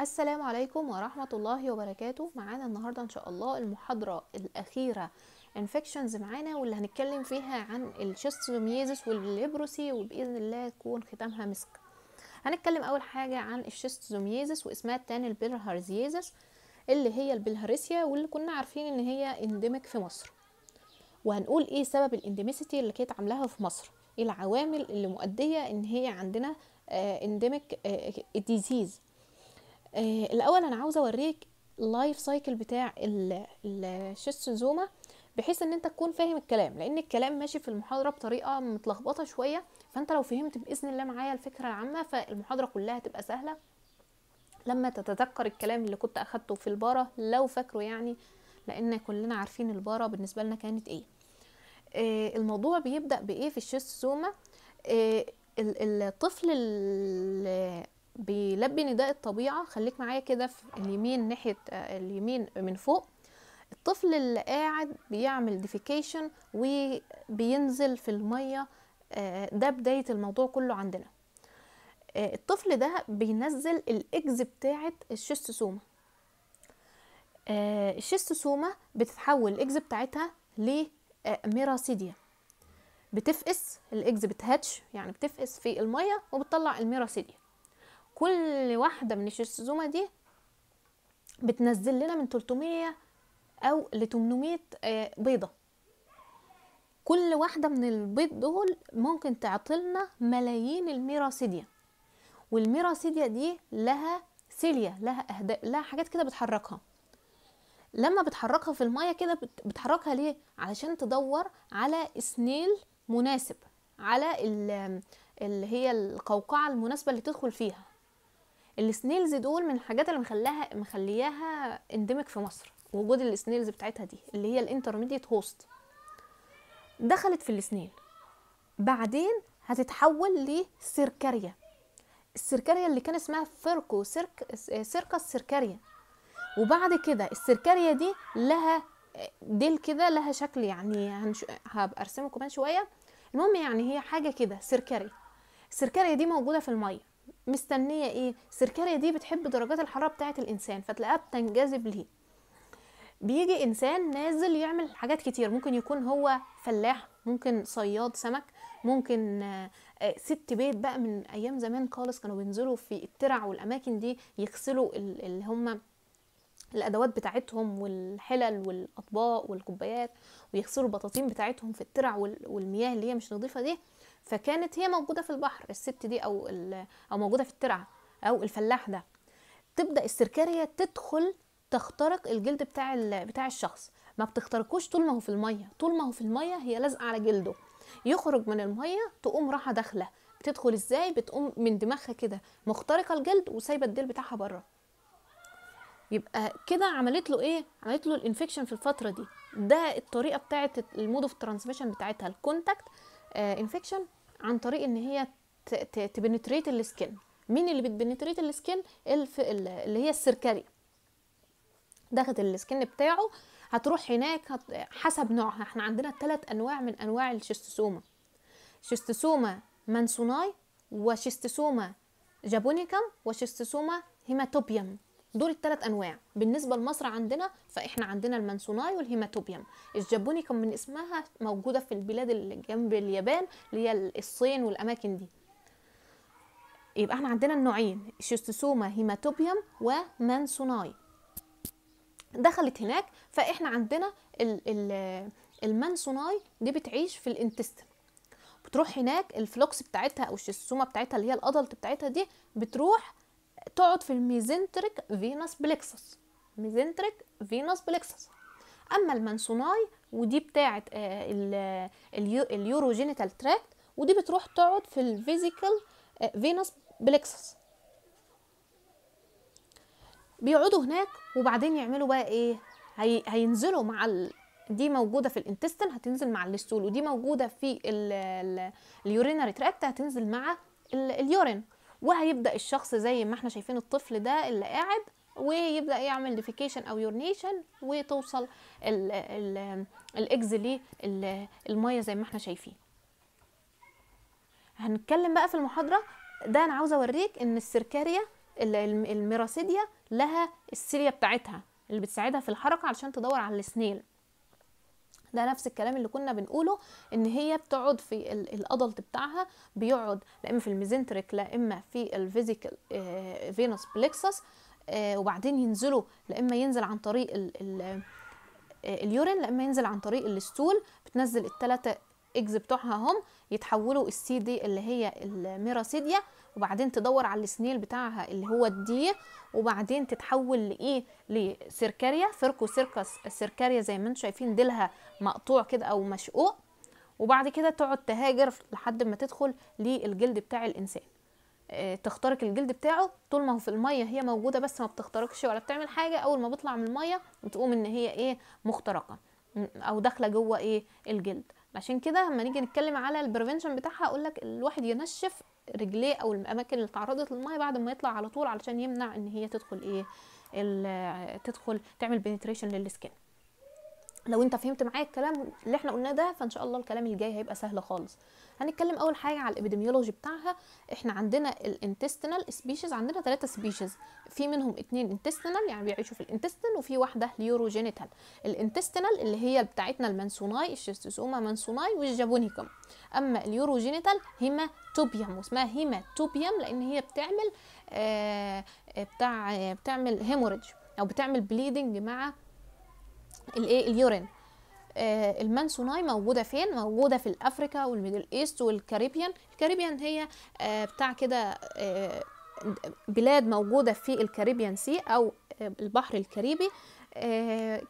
السلام عليكم ورحمة الله وبركاته معانا النهاردة إن شاء الله المحاضرة الأخيرة انفكشنز معانا واللي هنتكلم فيها عن الشيستوميزيس والليبروسي وبإذن الله تكون ختامها مسك هنتكلم أول حاجة عن الشيستوميزيس واسمها التاني البلهارزيزيس اللي هي البلهارسيا واللي كنا عارفين إن هي اندمك في مصر وهنقول إيه سبب الانديميسيتي اللي كانت عاملاها في مصر إيه العوامل اللي مؤدية إن هي عندنا اندمك آه، ديزيز آه، آه، الاول انا عاوزه اوريك اللايف سايكل بتاع الشيستوزوما بحيث ان انت تكون فاهم الكلام لان الكلام ماشي في المحاضره بطريقه متلخبطه شويه فانت لو فهمت باذن الله معايا الفكره العامه فالمحاضره كلها هتبقى سهله لما تتذكر الكلام اللي كنت اخدته في الباره لو فاكره يعني لان كلنا عارفين الباره بالنسبه لنا كانت ايه آه، الموضوع بيبدا بايه في الشيستوزوما آه، الطفل بيلبي نداء الطبيعة خليك معايا كده في اليمين ناحية آه، اليمين من فوق الطفل اللي قاعد بيعمل ديفيكيشن وبينزل في المية آه، ده بداية الموضوع كله عندنا آه، الطفل ده بينزل الإجز بتاعة الشيستوسوما الشيستوسوما بتتحول الإجز بتاعتها لميراسيديا بتفقس الإجز بتهتش يعني بتفقس في المية وبتطلع الميراسيديا كل واحده من الشيرسوزوما دي بتنزل لنا من 300 او ل 800 آه، بيضه كل واحده من البيض دول ممكن تعطلنا ملايين الميراسيديا والميراسيديا دي لها سيليا لها اهداء لها حاجات كده بتحركها لما بتحركها في الميه كده بتحركها ليه علشان تدور على سنيل مناسب على اللي هي القوقعه المناسبه اللي تدخل فيها السنيلز دول من الحاجات اللي مخلاها مخلياها اندمك في مصر وجود السنيلز بتاعتها دي اللي هي الانترميديت هوست دخلت في السنيل بعدين هتتحول لسيركاريا السيركاريا اللي كان اسمها فيركو سيرك سيركا السيركاريا وبعد كده السيركاريا دي لها ديل كده لها شكل يعني هبقى ارسمه كمان شويه المهم يعني هي حاجه كده سيركاريا السيركاريا دي موجوده في الميه مستنيه ايه السركاريه دي بتحب درجات الحراره بتاعه الانسان فتلاقيها بتنجذب ليه بيجي انسان نازل يعمل حاجات كتير ممكن يكون هو فلاح ممكن صياد سمك ممكن آه، ست بيت بقى من ايام زمان خالص كانوا بينزلوا في الترع والاماكن دي يغسلوا اللي هم الادوات بتاعتهم والحلل والاطباق والكوبايات ويغسلوا البطاطين بتاعتهم في الترع والمياه اللي هي مش نظيفه دي فكانت هي موجوده في البحر الست دي او او موجوده في الترعه او الفلاح ده تبدا السركاريه تدخل تخترق الجلد بتاع بتاع الشخص ما بتخترقوش طول ما هو في الميه طول ما هو في الميه هي لازقه على جلده يخرج من الميه تقوم راحه داخله بتدخل ازاي بتقوم من دماغها كده مخترقه الجلد وسايبه الديل بتاعها بره يبقى كده عملت له ايه عملت له الانفكشن في الفتره دي ده الطريقه بتاعه المود اوف ترانسميشن بتاعتها الكونتاكت آه، انفكشن عن طريق ان هي تبنتريت السكن مين اللي بتبنتريت السكن اللي هي السركري دخلت السكن بتاعه هتروح هناك حسب نوعها احنا عندنا ثلاث انواع من انواع الشيستوسوما شيستوسوما مانسوناي وشيستوسوما جابونيكم وشيستوسوما هيماتوبيم دول الثلاث انواع بالنسبه لمصر عندنا فاحنا عندنا المنسوناي والهيماتوبيوم الجابوني كان من اسمها موجوده في البلاد اللي جنب اليابان اللي هي الصين والاماكن دي يبقى احنا عندنا النوعين شيستوسوما هيماتوبيوم ومانسوناي دخلت هناك فاحنا عندنا المانسوناي دي بتعيش في الانتستين بتروح هناك الفلوكس بتاعتها او الشيستوسوما بتاعتها اللي هي الادلت بتاعتها دي بتروح تقعد في الميزنتريك فينوس بلكسس ميزنتريك فينوس بلكسس اما المنسوناي ودي بتاعه آه، اليوروجينيتال تراكت ودي بتروح تقعد في الفيزيكال آه، فينوس بلكسس بيقعدوا هناك وبعدين يعملوا بقى ايه هي هينزلوا مع ال... دي موجوده في الانتستين هتنزل مع الاستول ودي موجوده في اليورينري تراكت هتنزل مع اليورين وهيبدا الشخص زي ما احنا شايفين الطفل ده اللي قاعد ويبدا يعمل ديفيكيشن او يورنيشن وتوصل الاكز للميه زي ما احنا شايفين هنتكلم بقى في المحاضره ده انا عاوزه اوريك ان السيركاريا الميراسيديا لها السيليا بتاعتها اللي بتساعدها في الحركه علشان تدور على السنيل ده نفس الكلام اللي كنا بنقوله ان هي بتقعد في الادلت بتاعها بيقعد لا اما في الميزنتريك لا اما في الفيزيكال فينوس بليكسس وبعدين ينزلوا لا اما ينزل عن طريق اليورين آه، لا اما ينزل عن طريق الستول بتنزل الثلاثه اكز بتوعها هم يتحولوا السي دي اللي هي الميراسيديا وبعدين تدور على السنيل بتاعها اللي هو الدي وبعدين تتحول لايه e لسيركاريا فيركو سيركس السيركاريا زي ما انتم شايفين ديلها مقطوع كده او مشقوق وبعد كده تقعد تهاجر لحد ما تدخل للجلد بتاع الانسان آه، تخترق الجلد بتاعه طول ما هو في الميه هي موجوده بس ما بتخترقش ولا بتعمل حاجه اول ما بيطلع من الميه بتقوم ان هي ايه مخترقه او داخله جوه ايه الجلد عشان كده لما نيجي نتكلم على البريفنشن بتاعها اقول لك الواحد ينشف رجليه او الاماكن اللي تعرضت للميه بعد ما يطلع على طول علشان يمنع ان هي تدخل ايه آه، تدخل تعمل بنتريشن للسكن لو انت فهمت معايا الكلام اللي احنا قلناه ده فان شاء الله الكلام الجاي هيبقى سهل خالص هنتكلم اول حاجه على الابيديميولوجي بتاعها احنا عندنا الانتستينال سبيشيز عندنا ثلاثه سبيشيز في منهم اتنين انتستينال يعني بيعيشوا في الانتستين وفي واحده ليوروجينيتال الانتستينال اللي هي بتاعتنا المنسوناي الشيستوسوما منسوناي والجابونيكم اما اليوروجينيتال هيماتوبيوم واسمها توبيام لان هي بتعمل آه بتاع بتعمل هيموريدج او بتعمل بليدنج مع الايه اليورين آه، المانسوناي موجوده فين موجوده في الافريكا والميدل ايست والكاريبيان الكاريبيان هي آه، بتاع كده آه، بلاد موجوده في الكاريبيان سي او البحر الكاريبي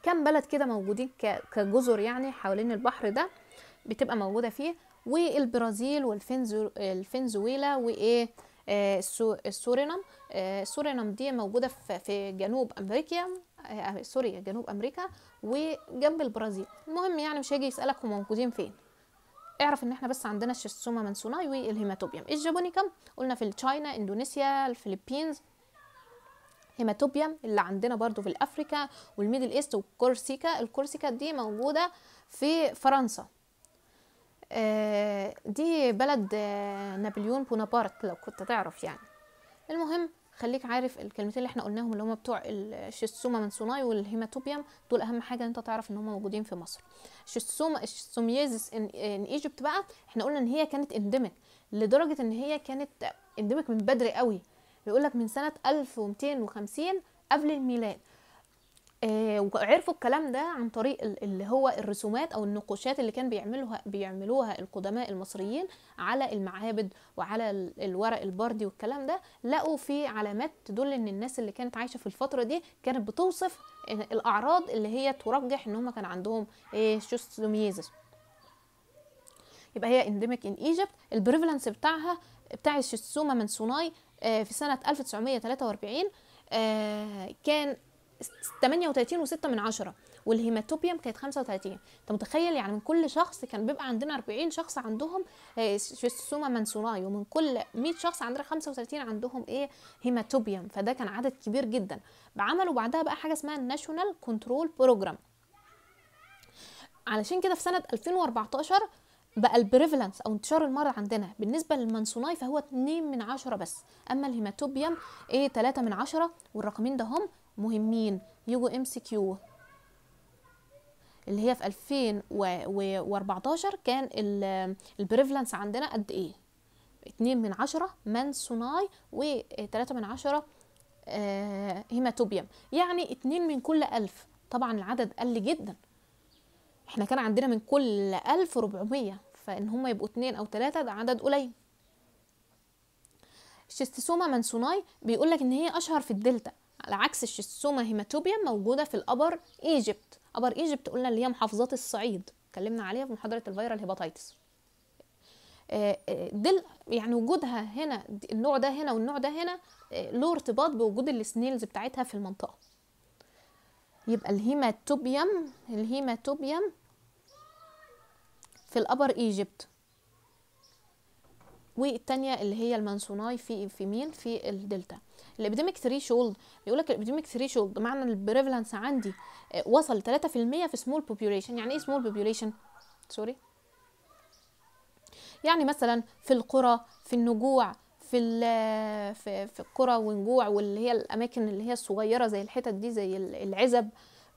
كم بلد كده موجودين كجزر يعني حوالين البحر ده بتبقى موجوده فيه والبرازيل والفنزويلا وايه السورينام السورينام دي موجوده في جنوب امريكا آه، سوريا جنوب امريكا وجنب البرازيل المهم يعني مش هيجي يسالك هم موجودين فين اعرف ان احنا بس عندنا الشستوما منسوناي والهيماتوبيوم الجابونيكم قلنا في تشاينا اندونيسيا الفلبينز هيماتوبيوم اللي عندنا برضو في الافريكا والميدل ايست والكورسيكا الكورسيكا دي موجوده في فرنسا آه، دي بلد آه، نابليون بونابارت لو كنت تعرف يعني المهم خليك عارف الكلمتين اللي احنا قلناهم اللي هم بتوع من سوناي والهيماتوبيام دول اهم حاجه انت تعرف ان هم موجودين في مصر الشيسوما الشيستوميازيس ان, ان ايجيبت بقى احنا قلنا ان هي كانت اندمك لدرجه ان هي كانت اندمك من بدري قوي بيقول لك من سنه 1250 قبل الميلاد آه، وعرفوا الكلام ده عن طريق اللي هو الرسومات او النقوشات اللي كان بيعملوها بيعملوها القدماء المصريين على المعابد وعلى الورق البردي والكلام ده لقوا في علامات تدل ان الناس اللي كانت عايشه في الفتره دي كانت بتوصف الاعراض اللي هي ترجح ان هم كان عندهم ايه يبقى هي انديميك ان ايجيبت البريفلنس بتاعها بتاع الشستوما من سوناي آه، في سنه 1943 آه، كان 38 و6 من عشرة والهيماتوبيوم كانت 35 انت متخيل يعني من كل شخص كان بيبقى عندنا 40 شخص عندهم آه، شيستوما مانسوناي ومن كل 100 شخص عندنا 35 عندهم ايه هيماتوبيوم فده كان عدد كبير جدا عملوا بعدها بقى حاجه اسمها الناشونال كنترول بروجرام علشان كده في سنه 2014 بقى البريفلنس او انتشار المرض عندنا بالنسبه للمنسوناي فهو 2 من عشرة بس اما الهيماتوبيوم ايه 3 من عشرة والرقمين ده هم مهمين يجوا ام سي كيو اللي هي في 2014 كان البريفلنس عندنا قد ايه 2 من 10 منسوناي و3 من 10 آه يعني 2 من كل 1000 طبعا العدد قل جدا احنا كان عندنا من كل 1400 فان هم يبقوا 2 او 3 ده عدد قليل الشستسوما منسوناي بيقول لك ان هي اشهر في الدلتا على عكس الشيسوما هيماتوبيا موجوده في الابر ايجيبت ابر ايجيبت قلنا اللي هي محافظات الصعيد اتكلمنا عليها في محاضره الفيرال هيباتيتس آه، آه، دل يعني وجودها هنا النوع ده هنا والنوع ده هنا آه، له ارتباط بوجود السنيلز بتاعتها في المنطقه يبقى الهيماتوبيم الهيماتوبيم في الابر ايجيبت والتانية اللي هي المانسوناي في في مين في الدلتا الابيديميك ثري شولد بيقول لك الابيديميك ثري شولد معنى البريفلانس عندي آه، وصل 3% في سمول بوبيوليشن يعني ايه سمول بوبيوليشن سوري يعني مثلا في القرى في النجوع في في في القرى والنجوع واللي هي الاماكن اللي هي الصغيره زي الحتت دي زي العزب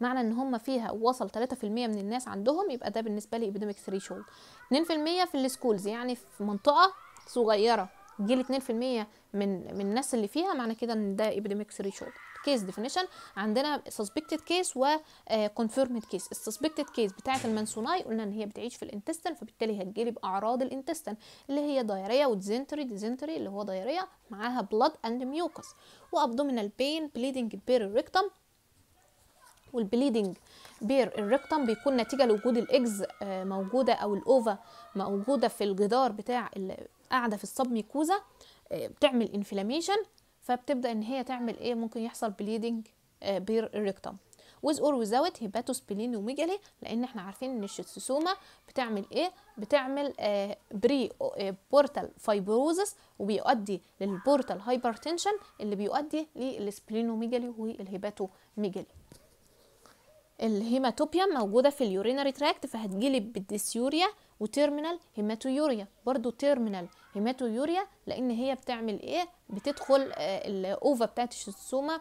معنى ان هم فيها وصل 3% من الناس عندهم يبقى ده بالنسبه لي ابيديميك 3 شولد 2% في السكولز يعني في منطقه صغيره جيل 2% من من الناس اللي فيها معنى كده ان ده ثري ريشيو كيس ديفينيشن عندنا سسبكتد كيس وكونفيرمد كيس السسبكتد كيس بتاعه المنسوناي قلنا ان هي بتعيش في الانتستن فبالتالي هتجيلي باعراض الانتستن اللي هي دايريه وديزنتري ديزنتري اللي هو دايريه معاها بلاد اند ميوكس وابدومينال بين بليدنج بير الريكتم والبليدنج بير الريكتم بيكون نتيجه لوجود الاجز آه، موجوده او الاوفا موجوده في الجدار بتاع قاعده في الصب ميكوزا آه، بتعمل انفلاميشن فبتبدا ان هي تعمل ايه ممكن يحصل بليدنج آه، بير الريكتم ويز اور ويزاوت هيباتوسبلين وميجالي لان احنا عارفين ان الشيتسوما بتعمل ايه بتعمل بري بورتال فايبروزس وبيؤدي للبورتال هايبرتنشن اللي بيؤدي للسبلينوميجالي والهيباتوميجالي الهيماتوبيا موجودة في اليورينري تراكت فهتجيلي بالديسيوريا وتيرمينال هيماتويوريا برضو تيرمينال هيماتويوريا لان هي بتعمل ايه بتدخل آه، الاوفا بتاعت الشتسوما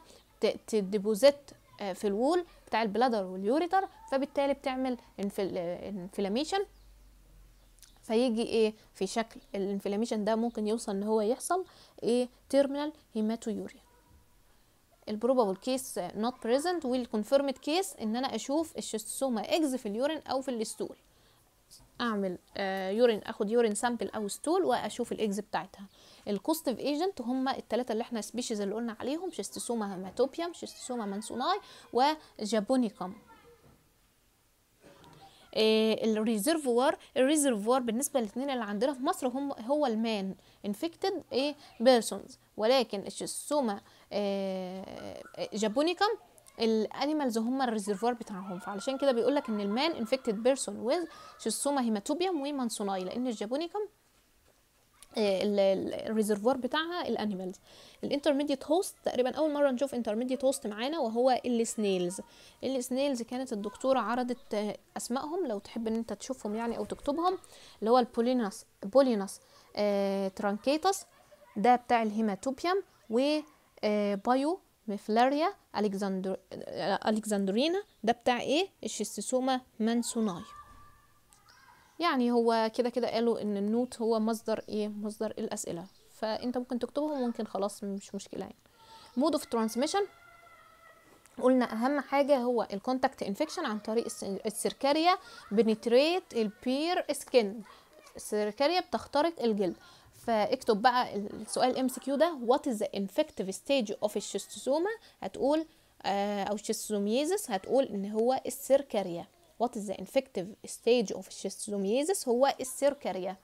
تديبوزيت آه، في الوول بتاع البلادر واليوريتر فبالتالي بتعمل انفلاميشن آه، فيجي ايه في شكل الانفلاميشن ده ممكن يوصل ان هو يحصل ايه تيرمينال هيماتويوريا البروبابل كيس نوت بريزنت والكونفيرمد كيس ان انا اشوف الشيستوما اكز في اليورين او في الاستول اعمل يورين آه، اخد يورين سامبل او ستول واشوف الاكز بتاعتها الكوستيف ايجنت هم الثلاثه اللي احنا سبيشيز اللي قلنا عليهم شيستوسوما هيماتوبيوم شيستوسوما مانسوناي وجابونيكم الريزرفوار الريزرفوار بالنسبه للاثنين اللي عندنا في مصر هم هو المان انفكتد ايه بيرسونز ولكن الشستسوما آه، آه، جابونيكم الانيمالز هم الريزرفوار بتاعهم فعلشان كده بيقول لك ان المان انفكتد بيرسون ويز شيسوما هيماتوبيوم ومانسوناي لان الجابونيكم آه، الريزرفوار بتاعها الانيمالز الانترميديت هوست تقريبا اول مره نشوف انترميديت هوست معانا وهو السنيلز السنيلز كانت الدكتوره عرضت آه، اسمائهم لو تحب ان انت تشوفهم يعني او تكتبهم اللي هو البولينس بولينس آه ترانكيتس ده بتاع الهيماتوبيوم و بايو آه، ميفلاريا ألكسندر... ألكسندرينا ده بتاع إيه؟ الشستسوما مانسوناي يعني هو كده كده قالوا إن النوت هو مصدر إيه؟ مصدر الأسئلة فأنت ممكن تكتبهم ممكن خلاص مش مشكلة يعني مود اوف ترانسميشن قلنا اهم حاجه هو الكونتاكت انفكشن عن طريق السيركاريا بنتريت البير سكين السيركاريا بتخترق الجلد فاكتب بقى السؤال ام سي كيو ده وات از انفكتيف ستيج اوف الشيستوزوما هتقول آه، او الشيستوزوميزس هتقول ان هو السيركاريا وات از انفكتيف ستيج اوف الشيستوزوميزس هو السيركاريا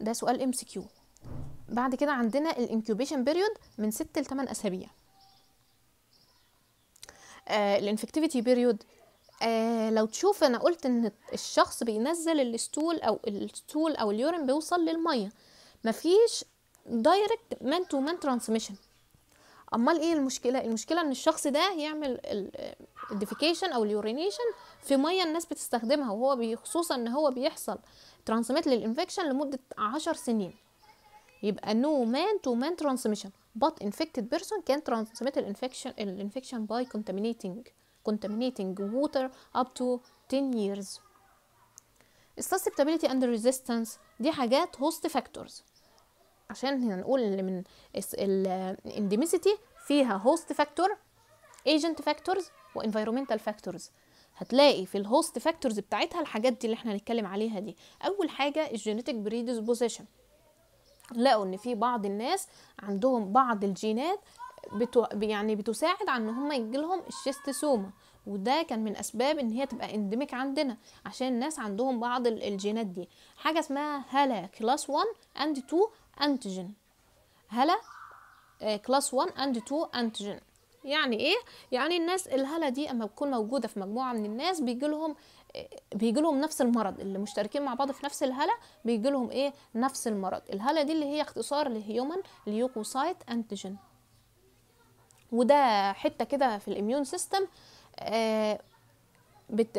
ده سؤال ام سي كيو بعد كده عندنا الانكيوبيشن بيريود من 6 ل 8 اسابيع آه، الانفكتيفيتي بيريود آه لو تشوف انا قلت ان الشخص بينزل الستول او الستول او اليورين بيوصل للميه مفيش دايركت مان تو مان ترانسميشن امال ايه المشكله المشكله ان الشخص ده يعمل الديفيكيشن آه، او اليورينيشن في ميه الناس بتستخدمها وهو بخصوصا ان هو بيحصل ترانسميت للانفكشن لمده عشر سنين يبقى نو مان تو مان ترانسميشن but infected person can transmit الانفكشن الانفكشن by contaminating contaminating water up to 10 years susceptibility and resistance دي حاجات host factors عشان هنا نقول اللي من الاندميسيتي فيها host factor agent factors و environmental factors هتلاقي في الهوست فاكتورز بتاعتها الحاجات دي اللي احنا هنتكلم عليها دي اول حاجه الجينيتك بريدسبوزيشن لقوا ان في بعض الناس عندهم بعض الجينات بتو يعني بتساعد على ان هم يجيلهم الشيستوسوما وده كان من اسباب ان هي تبقى اندمك عندنا عشان الناس عندهم بعض الجينات دي حاجه اسمها هلا كلاس 1 اند 2 انتيجين هلا آه، كلاس 1 اند 2 انتيجين يعني ايه يعني الناس الهلا دي اما بتكون موجوده في مجموعه من الناس بيجي لهم آه، بيجي لهم نفس المرض اللي مشتركين مع بعض في نفس الهلا بيجي لهم ايه نفس المرض الهلا دي اللي هي اختصار لهيومن ليوكوسايت انتيجين وده حته كده في الاميون سيستم آه، بت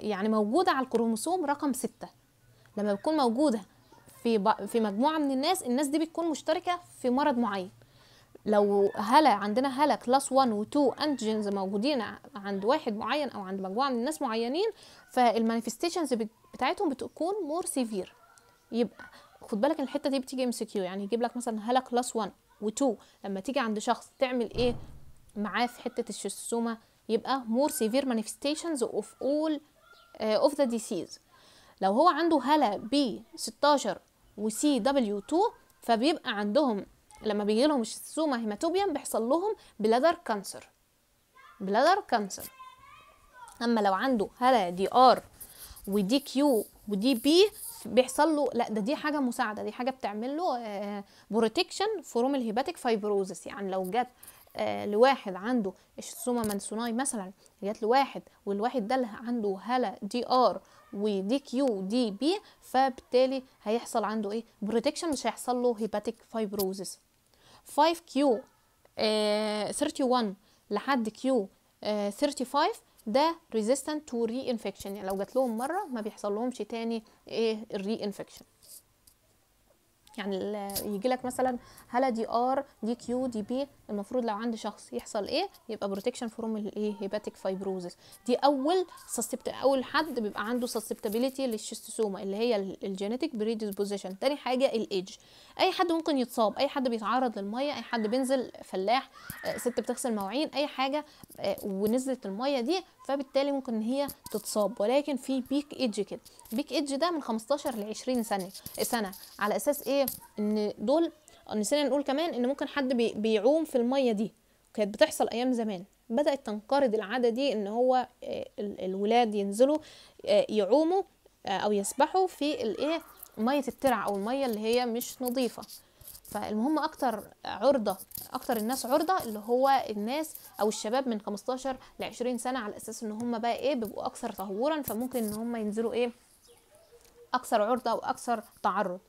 يعني موجوده على الكروموسوم رقم ستة لما بتكون موجوده في في مجموعه من الناس الناس دي بتكون مشتركه في مرض معين لو هلا عندنا هلا كلاس 1 و 2 انتجنز موجودين عند واحد معين او عند مجموعه من الناس معينين فالمانيفستيشنز بتاعتهم بتكون مور سيفير يبقى خد بالك الحته دي بتيجي ام سي كيو يعني يجيب لك مثلا هلا كلاس 1 و2 لما تيجي عند شخص تعمل ايه معاه في حته الشيستوما يبقى more severe manifestations of all uh, of the disease لو هو عنده هلا ب 16 و سي دبليو 2 فبيبقى عندهم لما بيجي لهم الشيستوما هيماتوبيان بيحصل لهم بلادر كانسر بلادر كانسر اما لو عنده هلا دي ار ودي كيو ودي بي بيحصل له لا ده دي حاجه مساعده دي حاجه بتعمل له بروتكشن فروم الهيباتيك فايبروزس يعني لو جت آه، لواحد عنده الشيزوما مانسوناي مثلا جات لواحد والواحد ده عنده هلا دي ار ودي كيو دي بي فبالتالي هيحصل عنده ايه بروتكشن مش هيحصل له هيباتيك فايبروزس 5 كيو 31 لحد كيو 35 آه، ده ريزيستنت تو ري انفكشن يعني لو جات لهم مره ما بيحصل لهمش تاني ايه الري انفكشن يعني يجي لك مثلا هلا دي ار دي كيو دي بي المفروض لو عند شخص يحصل ايه يبقى بروتكشن فروم الايه هيباتيك فايبروزس دي اول سسبت اول حد بيبقى عنده سسبتابيليتي للشيستوسوما اللي هي الجينيتيك بريديسبوزيشن تاني حاجه الايدج اي حد ممكن يتصاب اي حد بيتعرض للميه اي حد بينزل فلاح آه، ست بتغسل مواعين اي حاجه آه، ونزلت الميه دي فبالتالي ممكن ان هي تتصاب ولكن في بيك ايدج كده بيك ايدج ده من 15 ل 20 سنه سنه على اساس ايه ان دول نسينا نقول كمان ان ممكن حد بيعوم في الميه دي كانت بتحصل ايام زمان بدات تنقرض العاده دي ان هو آه، الولاد ينزلوا آه، يعوموا آه، او يسبحوا في الايه ميه الترع او الميه اللي هي مش نظيفه فالمهم اكتر عرضه اكتر الناس عرضه اللي هو الناس او الشباب من 15 ل 20 سنه على اساس ان هم بقى ايه بيبقوا اكثر تهورا فممكن ان هم ينزلوا ايه اكثر عرضه واكثر تعرض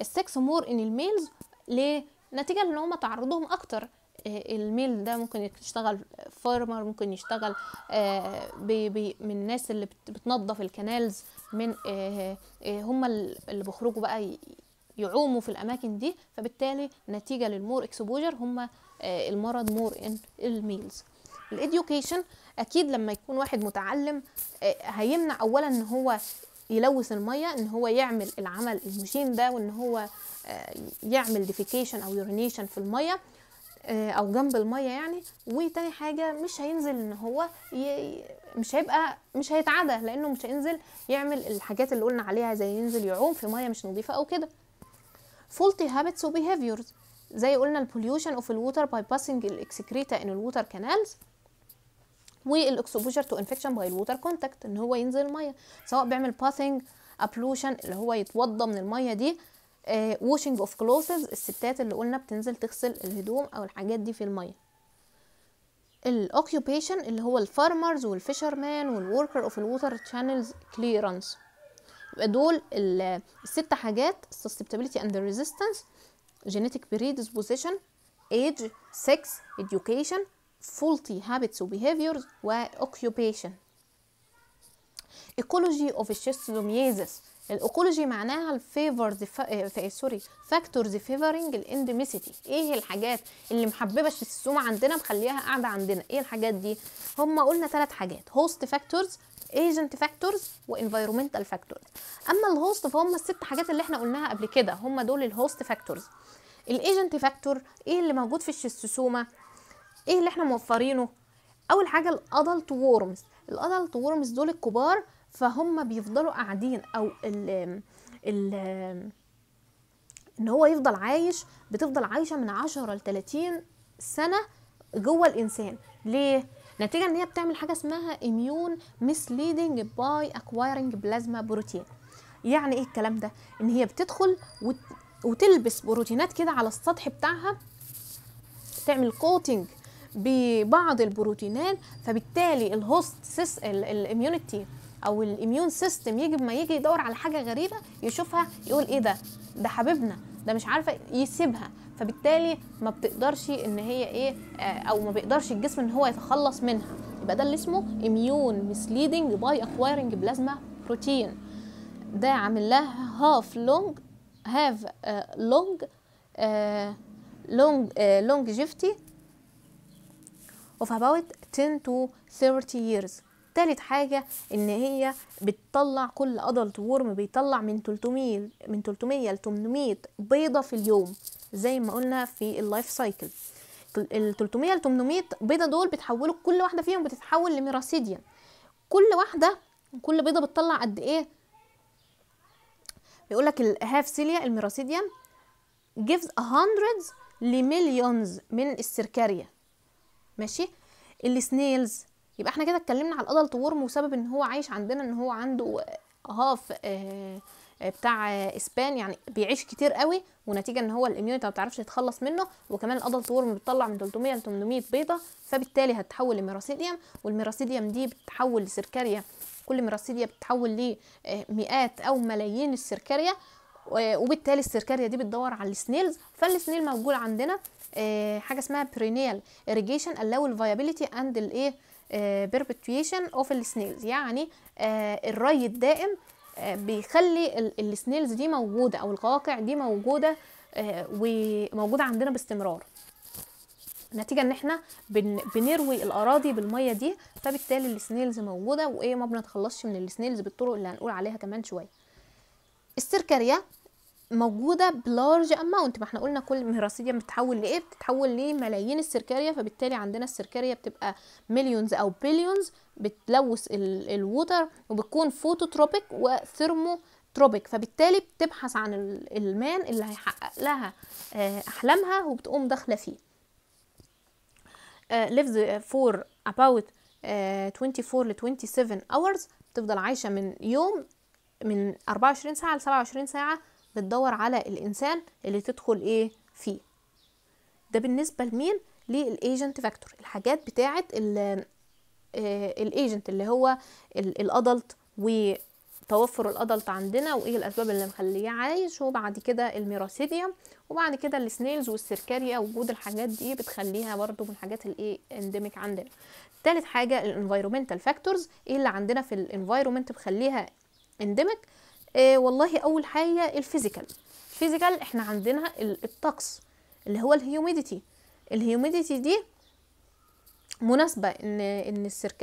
السكس مور ان الميلز ليه نتيجه ان هم تعرضهم اكتر آه، الميل ده ممكن يشتغل فارمر ممكن يشتغل آه، بي بي من الناس اللي بتنظف الكنالز من آه، هم اللي بيخرجوا بقى يعوموا في الاماكن دي فبالتالي نتيجه للمور اكسبوجر هم المرض مور ان الميلز الاديوكيشن اكيد لما يكون واحد متعلم هيمنع اولا ان هو يلوث الميه ان هو يعمل العمل المشين ده وان هو آه، يعمل ديفيكيشن او يورينيشن في الميه آه، او جنب الميه يعني وتاني حاجه مش هينزل ان هو ي... مش هيبقى مش هيتعدى لانه مش هينزل يعمل الحاجات اللي قلنا عليها زي ينزل يعوم في ميه مش نظيفه او كده فولتي هابتس وبيهيفيورز زي قلنا البوليوشن اوف الووتر باي باسنج الاكسكريتا ان الووتر كانالز والاكسبوجر تو انفكشن باي الووتر كونتاكت ان هو ينزل الميه سواء بيعمل باثنج ابلوشن اللي هو يتوضى من الميه دي ووشنج اوف كلوثز الستات اللي قلنا بتنزل تغسل الهدوم او الحاجات دي في الميه الاوكيوبيشن اللي هو الفارمرز والفيشرمان والوركر اوف الووتر تشانلز كليرنس يبقى دول الست حاجات sustainability and resistance جينيتك بريدسبوزيشن age sex education faulty habits behaviors و occupation ecology of schistosomiasis الايكولوجي معناها الفيفورز سوري فاكتورز فيفرنج الاندميسيتي ايه الحاجات اللي محببه الشيستوما عندنا مخليها قاعده عندنا ايه الحاجات دي هم قلنا ثلاث حاجات هوست فاكتورز ايجنت فاكتورز وانفايرمنتال فاكتورز اما الهوست فهم الست حاجات اللي احنا قلناها قبل كده هم دول الهوست فاكتورز الايجنت فاكتور ايه اللي موجود في الشيستوسوما ايه اللي احنا موفرينه اول حاجه الادلت وورمز الادلت وورمز دول الكبار فهم بيفضلوا قاعدين او ال ال ان هو يفضل عايش بتفضل عايشه من 10 ل 30 سنه جوه الانسان ليه نتيجه ان هي بتعمل حاجه اسمها اميون misleading باي acquiring بلازما بروتين يعني ايه الكلام ده ان هي بتدخل وتلبس بروتينات كده على السطح بتاعها تعمل كوتنج ببعض البروتينات فبالتالي الهوست سيس الاميونيتي او الاميون سيستم يجي ما يجي يدور على حاجه غريبه يشوفها يقول ايه ده ده حبيبنا ده مش عارفه يسيبها فبالتالي ما بتقدرش ان هي ايه آه، او ما بيقدرش الجسم ان هو يتخلص منها يبقى ده اللي اسمه اميون مسليدنج باي اكوايرنج بلازما بروتين ده عامل لها هاف لونج هاف لونج لونج جيفتي of about 10 to 30 years تالت حاجة إن هي بتطلع كل أدلت ورم بيطلع من 300 من 300 ل 800 بيضة في اليوم زي ما قلنا في اللايف سايكل ال 300 ل 800 بيضة دول بتحولوا كل واحدة فيهم بتتحول لميراسيديا كل واحدة كل بيضة بتطلع قد إيه بيقول لك الهاف سيليا الميراسيديا gives hundreds لمليونز من السركاريا ماشي السنيلز يبقى احنا كده اتكلمنا على الادلت وورم وسبب ان هو عايش عندنا ان هو عنده هاف آه، آه، بتاع اسبان آه، يعني بيعيش كتير قوي ونتيجه ان هو الاميونيتي ما بتعرفش تتخلص منه وكمان الادلت وورم بتطلع من 300 ل 800 بيضه فبالتالي هتتحول لميراسيديوم والميراسيديوم دي بتتحول لسركاريا كل ميراسيديا بتتحول لمئات او ملايين السركاريا وبالتالي السركاريا دي بتدور على السنيلز فالسنيل موجود عندنا آه، حاجه اسمها perennial irrigation اللو الفيابيليتي اند الايه perpetuation اوف السنيلز يعني آه، الري الدائم آه، بيخلي السنيلز دي موجوده او القواقع دي موجوده وموجوده عندنا باستمرار نتيجه ان احنا بن... بنروي الاراضي بالميه دي فبالتالي السنيلز موجوده وايه ما بنتخلصش من السنيلز بالطرق اللي هنقول عليها كمان شويه السيركاريا موجودة بلارج اماونت ما احنا قلنا كل مهرسيديم بتتحول لايه بتتحول لملايين السركاريا فبالتالي عندنا السركاريا بتبقى مليونز او بليونز بتلوث الووتر وبتكون فوتوتروبيك وثيرمو تروبيك فبالتالي بتبحث عن المان اللي هيحقق لها آه، احلامها وبتقوم داخله فيه ليفز فور اباوت 24 ل 27 اورز بتفضل عايشه من يوم من 24 ساعه ل 27 ساعه بتدور على الانسان اللي تدخل ايه فيه ده بالنسبه لمين للايجنت فاكتور الحاجات بتاعه آه، الايجنت اللي هو الادلت وتوفر الادلت عندنا وايه الاسباب اللي مخليه عايش وبعد كده الميراسيديا وبعد كده السنيلز والسيركاريا وجود الحاجات دي بتخليها برده من الحاجات الايه انديميك عندنا تالت حاجه الانفايرومنتال فاكتورز ايه اللي عندنا في الانفايرومنت بخليها انديميك آه والله اول حاجه الفيزيكال الفيزيكال احنا عندنا الطقس اللي هو الهيوميديتي الهيوميديتي دي مناسبه ان ان السرك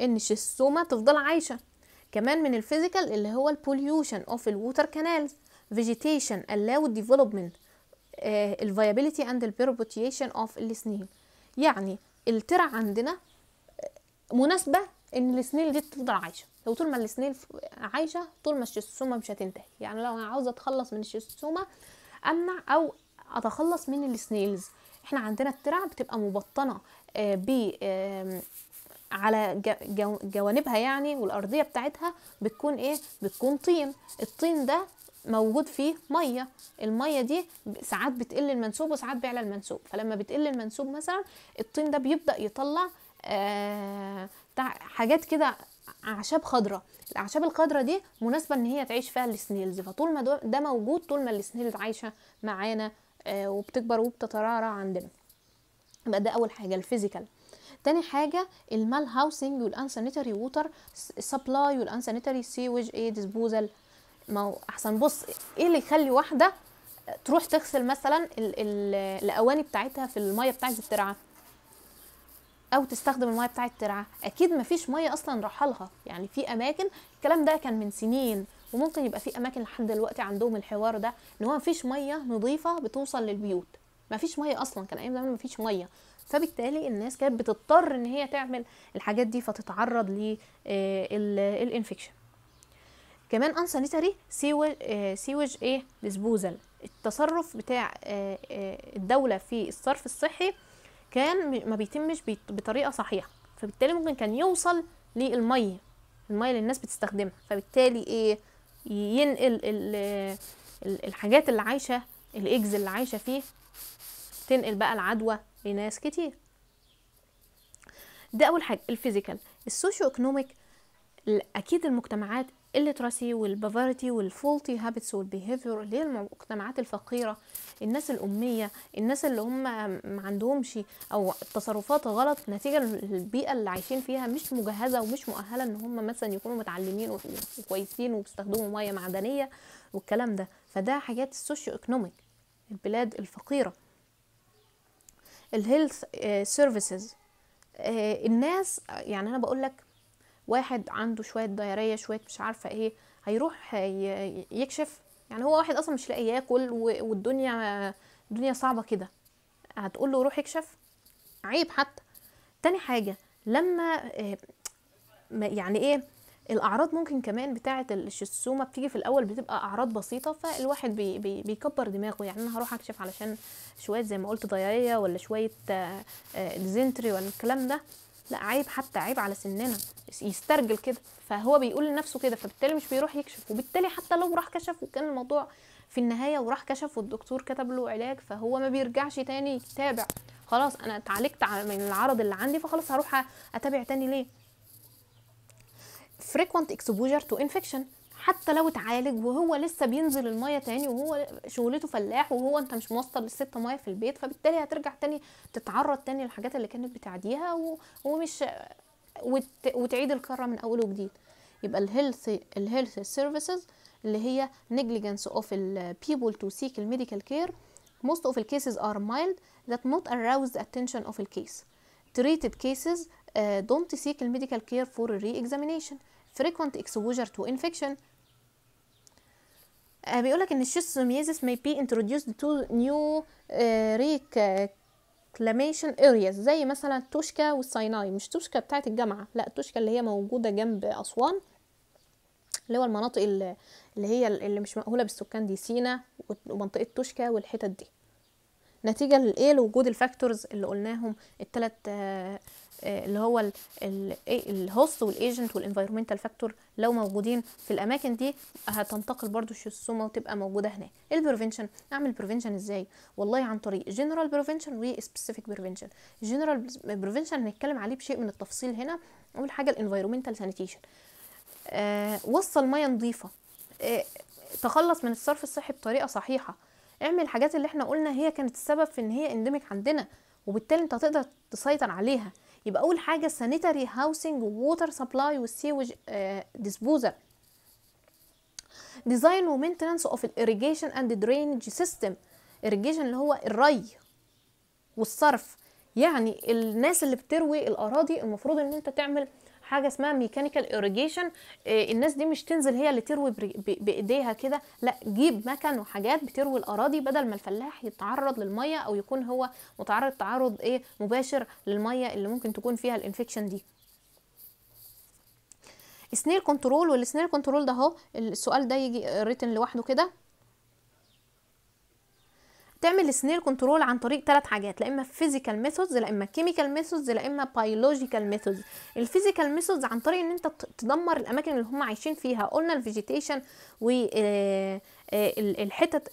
ان الشسومه تفضل عايشه كمان من الفيزيكال اللي هو البوليوشن اوف الووتر كانالز vegetation اللاو development الفيابيليتي اند البيربوتيشن اوف السنين يعني الترع عندنا مناسبه ان السنين دي تفضل عايشه لو طول ما السنين عايشه طول ما الشستوسومة مش هتنتهي يعني لو انا عاوزه اتخلص من الشستوسومة امنع او اتخلص من السنيلز احنا عندنا الترع بتبقى مبطنه آه، ب على جوانبها يعني والارضيه بتاعتها بتكون ايه بتكون طين الطين ده موجود فيه ميه الميه دي ساعات بتقل المنسوب وساعات بيعلى المنسوب فلما بتقل المنسوب مثلا الطين ده بيبدا يطلع آه، حاجات كده اعشاب خضراء الاعشاب الخضراء دي مناسبه ان هي تعيش فيها السنيلز فطول ما ده موجود طول ما السنيلز عايشه معانا آه، وبتكبر وبتترعرع عندنا يبقى ده اول حاجه الفيزيكال تاني حاجة المال هاوسنج والانسانيتري ووتر سبلاي والانسانيتري سيوج ايه ديسبوزال ما هو احسن بص ايه اللي يخلي واحدة تروح تغسل مثلا الاواني بتاعتها في المية بتاعت الترعه او تستخدم الميه بتاعه الترعه اكيد مفيش ميه اصلا رحلها يعني في اماكن الكلام ده كان من سنين وممكن يبقى في اماكن لحد دلوقتي عندهم الحوار ده ان هو مفيش ميه نظيفه بتوصل للبيوت مفيش ميه اصلا كان ايام زمان مفيش ميه فبالتالي الناس كانت بتضطر ان هي تعمل الحاجات دي فتتعرض للانفكشن آه، كمان انسانيتري سيوج سيوج ايه ديسبوزل التصرف بتاع آه، آه، الدوله في الصرف الصحي كان ما بيتمش بطريقه صحيحه فبالتالي ممكن كان يوصل للميه الميه اللي الناس بتستخدمها فبالتالي ايه ينقل الحاجات اللي عايشه الاجز اللي عايشه فيه تنقل بقى العدوى لناس كتير ده اول حاجه الفيزيكال السوشيو اكونوميك اكيد المجتمعات الليتراسي والبافارتي والفولتي هابتس والبيهيفير اللي هي المجتمعات الفقيره الناس الاميه الناس اللي هم ما عندهمش او تصرفات غلط نتيجه البيئه اللي عايشين فيها مش مجهزه ومش مؤهله ان هم مثلا يكونوا متعلمين وكويسين وبيستخدموا ميه معدنيه والكلام ده فده حاجات السوشيو ايكونوميك البلاد الفقيره الهيلث آه، سيرفيسز آه، الناس يعني انا بقول لك واحد عنده شويه ضياريه شويه مش عارفه ايه هيروح يكشف يعني هو واحد اصلا مش لاقي ياكل والدنيا الدنيا صعبه كده هتقول له روح يكشف عيب حتى تاني حاجه لما آه، يعني ايه الاعراض ممكن كمان بتاعه الشسومه بتيجي في الاول بتبقى اعراض بسيطه فالواحد بي بي بيكبر دماغه يعني انا هروح اكشف علشان شويه زي ما قلت ضياريه ولا شويه ديزنتري آه، آه، ولا الكلام ده لا عيب حتى عيب على سننا يسترجل كده فهو بيقول لنفسه كده فبالتالي مش بيروح يكشف وبالتالي حتى لو راح كشف وكان الموضوع في النهايه وراح كشف والدكتور كتب له علاج فهو ما بيرجعش تاني يتابع خلاص انا اتعالجت من العرض اللي عندي فخلاص هروح اتابع تاني ليه frequent exposure to infection حتى لو اتعالج وهو لسه بينزل الميه تاني وهو شغلته فلاح وهو انت مش موصل للست ميه في البيت فبالتالي هترجع تاني تتعرض تاني للحاجات اللي كانت بتعديها ومش وت... وتعيد الكره من اول وجديد يبقى الهيلث الهيلث سيرفيسز اللي هي negligence of people to seek medical care most of the cases are mild that not arouse the attention of the case treated cases uh, don't seek medical care for re-examination frequent exposure to infection آه، بيقولك ان الشيستوسوميازيس may be introduced to new آه، reclamation areas زي مثلا توشكا والسيناي مش توشكا بتاعت الجامعة لا توشكا اللي هي موجودة جنب أسوان اللي هو المناطق اللي هي اللي مش مأهولة بالسكان دي سينا ومنطقة توشكا والحتت دي نتيجة لإيه لوجود الفاكتورز اللي قلناهم التلات آه، آه، اللي هو الهوست والايجنت والانفايرمنتال فاكتور لو موجودين في الاماكن دي هتنتقل برضو الشيستوما وتبقى موجوده هناك إيه البريفنشن اعمل بريفنشن ازاي والله عن طريق جنرال بريفنشن وسبيسيفيك بريفنشن جنرال بريفنشن هنتكلم عليه بشيء من التفصيل هنا اول حاجه الانفايرمنتال آه، سانيتيشن وصل ميه نظيفه آه، تخلص من الصرف الصحي بطريقه صحيحه اعمل الحاجات اللي احنا قلنا هي كانت السبب في ان هي اندمج عندنا وبالتالي انت هتقدر تسيطر عليها يبقى اول حاجه السانيتري هاوسنج ووتر سبلاي والسيوج ديسبوزر ديزاين ومينتنس اوف الاريجيشن اند درينج سيستم اريجيشن اللي هو الري والصرف يعني الناس اللي بتروي الاراضي المفروض ان انت تعمل حاجه اسمها ميكانيكال ايريجيشن آه، الناس دي مش تنزل هي اللي تروي بايديها كده لا جيب مكن وحاجات بتروي الاراضي بدل ما الفلاح يتعرض للميه او يكون هو متعرض تعرض ايه مباشر للميه اللي ممكن تكون فيها الانفكشن دي سنير كنترول والسنير كنترول ده اهو السؤال ده يجي ريتن لوحده كده تعمل السنير كنترول عن طريق ثلاث حاجات لا اما فيزيكال ميثودز لا اما كيميكال ميثودز لا اما بايولوجيكال ميثودز الفيزيكال ميثودز عن طريق ان انت تدمر الاماكن اللي هم عايشين فيها قلنا الفيجيتيشن والحتت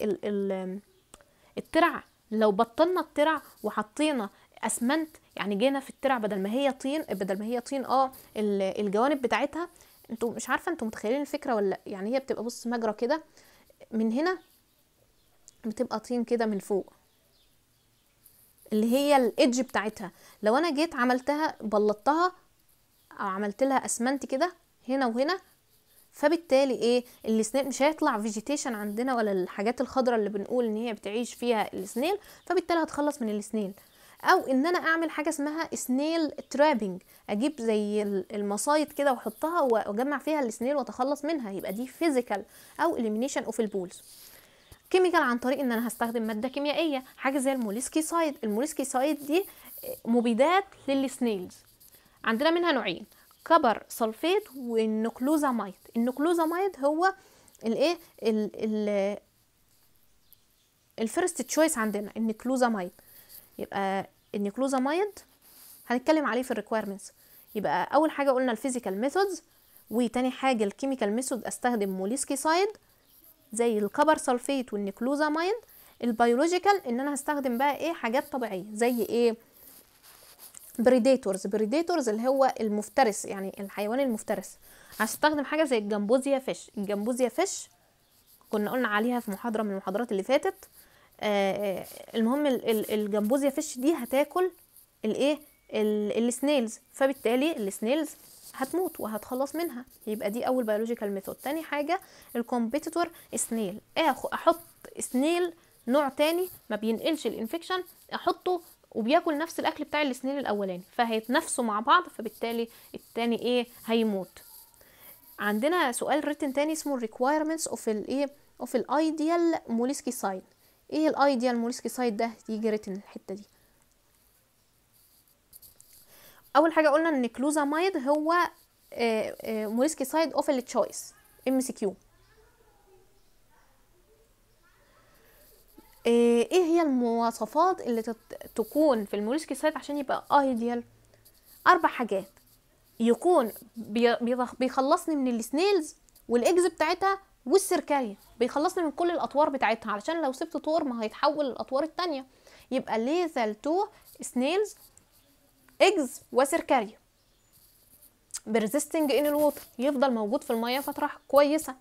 الترع لو بطلنا الترع وحطينا اسمنت يعني جينا في الترع بدل ما هي طين بدل ما هي طين اه الجوانب بتاعتها انتوا مش عارفه انتوا متخيلين الفكره ولا يعني هي بتبقى بص مجرى كده من هنا بتبقى طين كده من فوق اللي هي الايدج بتاعتها لو انا جيت عملتها بلطتها او عملت لها اسمنت كده هنا وهنا فبالتالي ايه السنيل مش هيطلع فيجيتيشن عندنا ولا الحاجات الخضراء اللي بنقول ان هي بتعيش فيها السنيل فبالتالي هتخلص من السنيل او ان انا اعمل حاجه اسمها سنيل ترابنج اجيب زي المصايد كده واحطها واجمع فيها السنيل واتخلص منها يبقى دي فيزيكال او اليمينيشن اوف البولز كيميكال عن طريق ان انا هستخدم ماده كيميائيه حاجه زي الموليسكي سايد دي مبيدات للسنيلز عندنا منها نوعين كبر سلفيت والنكلوزامايد مايت هو الايه ال الفيرست تشويس عندنا النكلوزامايد يبقى النكلوزامايد هنتكلم عليه في الريكويرمنتس يبقى اول حاجه قلنا الفيزيكال ميثودز وتاني حاجه الكيميكال ميثود استخدم سايد زي الكبر سلفيت والنيكلوزامايد البيولوجيكال ان انا هستخدم بقى ايه حاجات طبيعيه زي ايه بريديتورز بريديتورز اللي هو المفترس يعني الحيوان المفترس هستخدم حاجه زي الجمبوزيا فيش الجمبوزيا فيش كنا قلنا عليها في محاضره من المحاضرات اللي فاتت آه, آه، المهم الجمبوزيا فيش دي هتاكل الايه السنيلز فبالتالي السنيلز هتموت وهتخلص منها يبقى دي اول بيولوجيكال ميثود تاني حاجه الكومبيتيتور إيه، سنيل احط سنيل نوع تاني ما بينقلش الانفكشن احطه وبياكل نفس الاكل بتاع السنيل الاولاني فهيتنافسوا مع بعض فبالتالي التاني ايه هيموت عندنا سؤال ريتن تاني اسمه requirements of الايه of الايديال موليسكي سايد ايه الايديال موليسكي سايد ده يجي ريتن الحته دي اول حاجه قلنا ان كلوزامايد هو موريسكي سايد اوف التشويس ام سي كيو ايه هي المواصفات اللي تكون في الموريسكي سايد عشان يبقى ايديال اربع حاجات يكون بيخلصني من السنيلز والاجز بتاعتها والسركاية بيخلصني من كل الاطوار بتاعتها علشان لو سبت طور ما هيتحول للاطوار التانية يبقى ليزل تو سنيلز اجز وسيركاريا برزستنج ان الووتر يفضل موجود في الميه فتره كويسه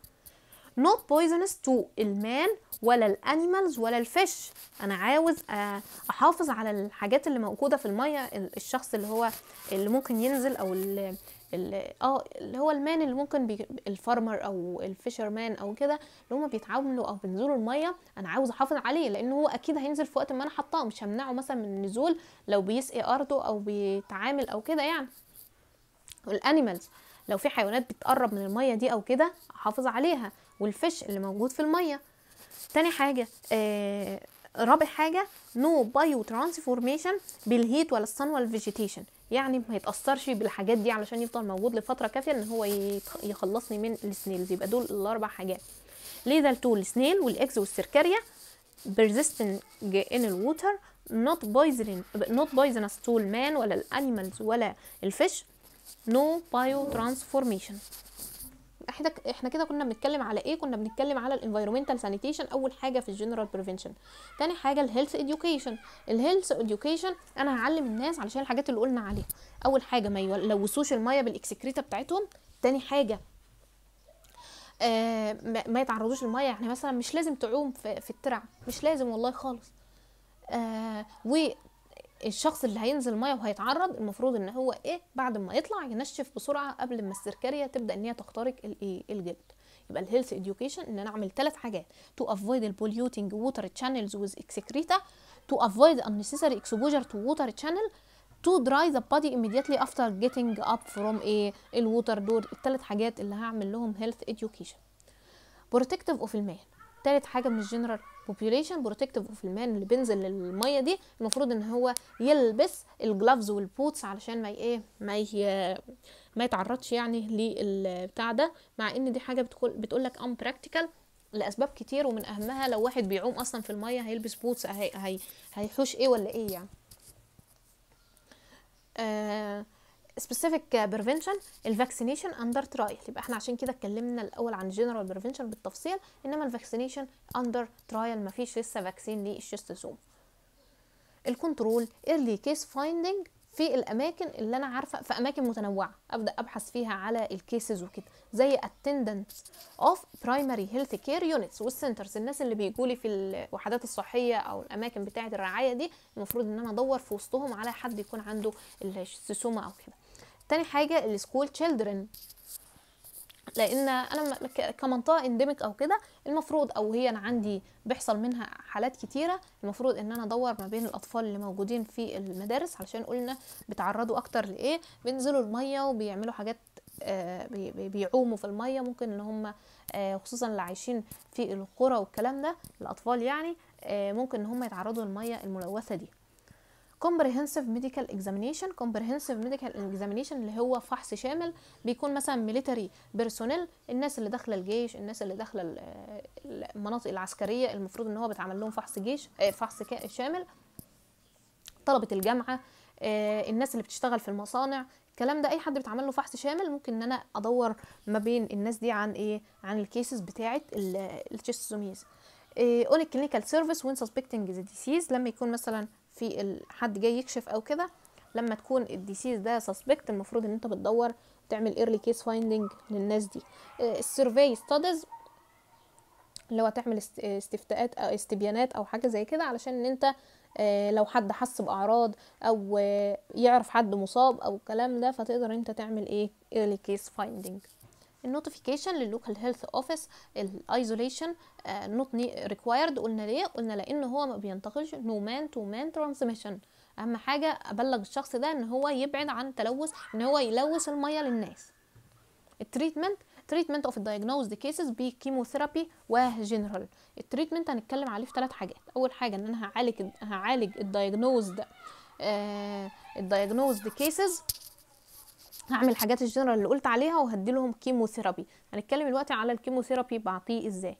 not poisonous to المان ولا الانيمالز ولا الفيش انا عاوز آه، احافظ على الحاجات اللي موجوده في الميه الشخص اللي هو اللي ممكن ينزل او اللي اه اللي هو المان اللي ممكن بي... الفارمر او الفيشر مان او كده اللي هما بيتعاملوا او بينزلوا الميه انا عاوز احافظ عليه لان هو اكيد هينزل في وقت ما انا حطاه مش همنعه مثلا من النزول لو بيسقي ارضه او بيتعامل او كده يعني والانيمالز لو في حيوانات بتقرب من الميه دي او كده احافظ عليها والفش اللي موجود في الميه تاني حاجه آه رابع حاجه نو بايو ترانسفورميشن بالهيت ولا الصن ولا الفيجيتيشن يعني ما يتاثرش بالحاجات دي علشان يفضل موجود لفتره كافيه ان هو يخلصني من السنيلز يبقى دول الاربع حاجات ليزال تول السنيل والاكس والسيركاريا persistent ان الووتر نوت not نوت not poisonous to man ولا الانيمالز ولا الفيش no biotransformation احنا كده كنا بنتكلم على ايه كنا بنتكلم على الانفايرمنتال سانيتيشن اول حاجه في الجنرال بريفنشن تاني حاجه الهيلث اديوكيشن الهيلث اديوكيشن انا هعلم الناس علشان الحاجات اللي قلنا عليها اول حاجه ما يلوثوش الميه بالاكسكريتا بتاعتهم تاني حاجه آه ما يتعرضوش للميه يعني مثلا مش لازم تعوم في, في الترع مش لازم والله خالص آه الشخص اللي هينزل ميه وهيتعرض المفروض ان هو ايه بعد ما يطلع ينشف بسرعه قبل ما السركاريه تبدا ان هي تخترق الايه الجلد يبقى الهيلث اديوكيشن ان انا اعمل ثلاث حاجات تو افويد البوليوتنج ووتر تشانلز ويز اكسكريتا تو افويد unnecessary اكسبوجر تو ووتر تشانل تو دراي ذا بودي immediately افتر جيتنج اب فروم ايه الووتر دور الثلاث حاجات اللي هعمل لهم هيلث اديوكيشن بروتكتيف اوف المان تالت حاجه من الجنرال بوبيوليشن بروتكتيف اوف المان اللي بينزل للميه دي المفروض ان هو يلبس الجلافز والبوتس علشان ما ايه ما هي ما يتعرضش يعني للبتاع ده مع ان دي حاجه بتقول بتقول لك ام براكتيكال لاسباب كتير ومن اهمها لو واحد بيعوم اصلا في الميه هيلبس بوتس هي... هيحوش ايه ولا ايه يعني آه سبيسيفيك بريفنشن الفاكسينيشن اندر ترايل يبقى احنا عشان كده اتكلمنا الاول عن جنرال بريفنشن بالتفصيل انما الفاكسينيشن اندر ترايل مفيش لسه فاكسين للشيستوزوم الكنترول ايرلي كيس فايندنج في الاماكن اللي انا عارفه في اماكن متنوعه ابدا ابحث فيها على الكيسز وكده زي اتندنس اوف برايمري هيلث كير يونتس والسنترز الناس اللي بيجوا لي في الوحدات الصحيه او الاماكن بتاعه الرعايه دي المفروض ان انا ادور في وسطهم على حد يكون عنده السيسوما او كده تاني حاجه السكول تشيلدرن لان انا كمنطقه انديميك او كده المفروض او هي انا عندي بيحصل منها حالات كتيره المفروض ان انا ادور ما بين الاطفال اللي موجودين في المدارس علشان قلنا بيتعرضوا اكتر لايه بينزلوا الميه وبيعملوا حاجات آه بيعوموا في الميه ممكن ان هم آه خصوصا اللي عايشين في القرى والكلام ده الاطفال يعني آه ممكن ان هم يتعرضوا للميه الملوثه دي comprehensive medical examination comprehensive medical examination اللي هو فحص شامل بيكون مثلا ميليتري بيرسونيل الناس اللي داخله الجيش الناس اللي داخله المناطق العسكريه المفروض ان هو بيتعمل لهم فحص جيش آه، فحص شامل طلبه الجامعه آه، الناس اللي بتشتغل في المصانع الكلام ده اي حد بيتعمل له فحص شامل ممكن ان انا ادور ما بين الناس دي عن ايه عن الكيسز بتاعه التشيستوميز اون كلينيكال سيرفيس وين سسبكتنج ذا ديسيز لما يكون مثلا في حد جاي يكشف او كده لما تكون الديسيز ده سسبكت المفروض ان انت بتدور تعمل ايرلي كيس فايندنج للناس دي السيرفي آه، ستادز اللي هو تعمل آه، استفتاءات او استبيانات او حاجه زي كده علشان ان انت آه، لو حد حس باعراض او يعرف حد مصاب او الكلام ده فتقدر انت تعمل ايه ايرلي كيس فايندنج النوتيفيكيشن للوكال هيلث اوفيس الايزوليشن نوت آه، ريكوايرد قلنا ليه قلنا لان هو ما بينتقلش نو مان تو مان ترانسميشن اهم حاجه ابلغ الشخص ده ان هو يبعد عن تلوث ان هو يلوث الميه للناس التريتمنت treatment اوف diagnosed كيسز بكيموثيرابي وجنرال التريتمنت هنتكلم عليه في ثلاث حاجات اول حاجه ان انا هعالج هعالج الدايجنوزد الدايجنوزد كيسز هعمل حاجات الجنرال اللي قلت عليها وهدي لهم كيموثيرابي هنتكلم دلوقتي على الكيموثيرابي بعطيه ازاي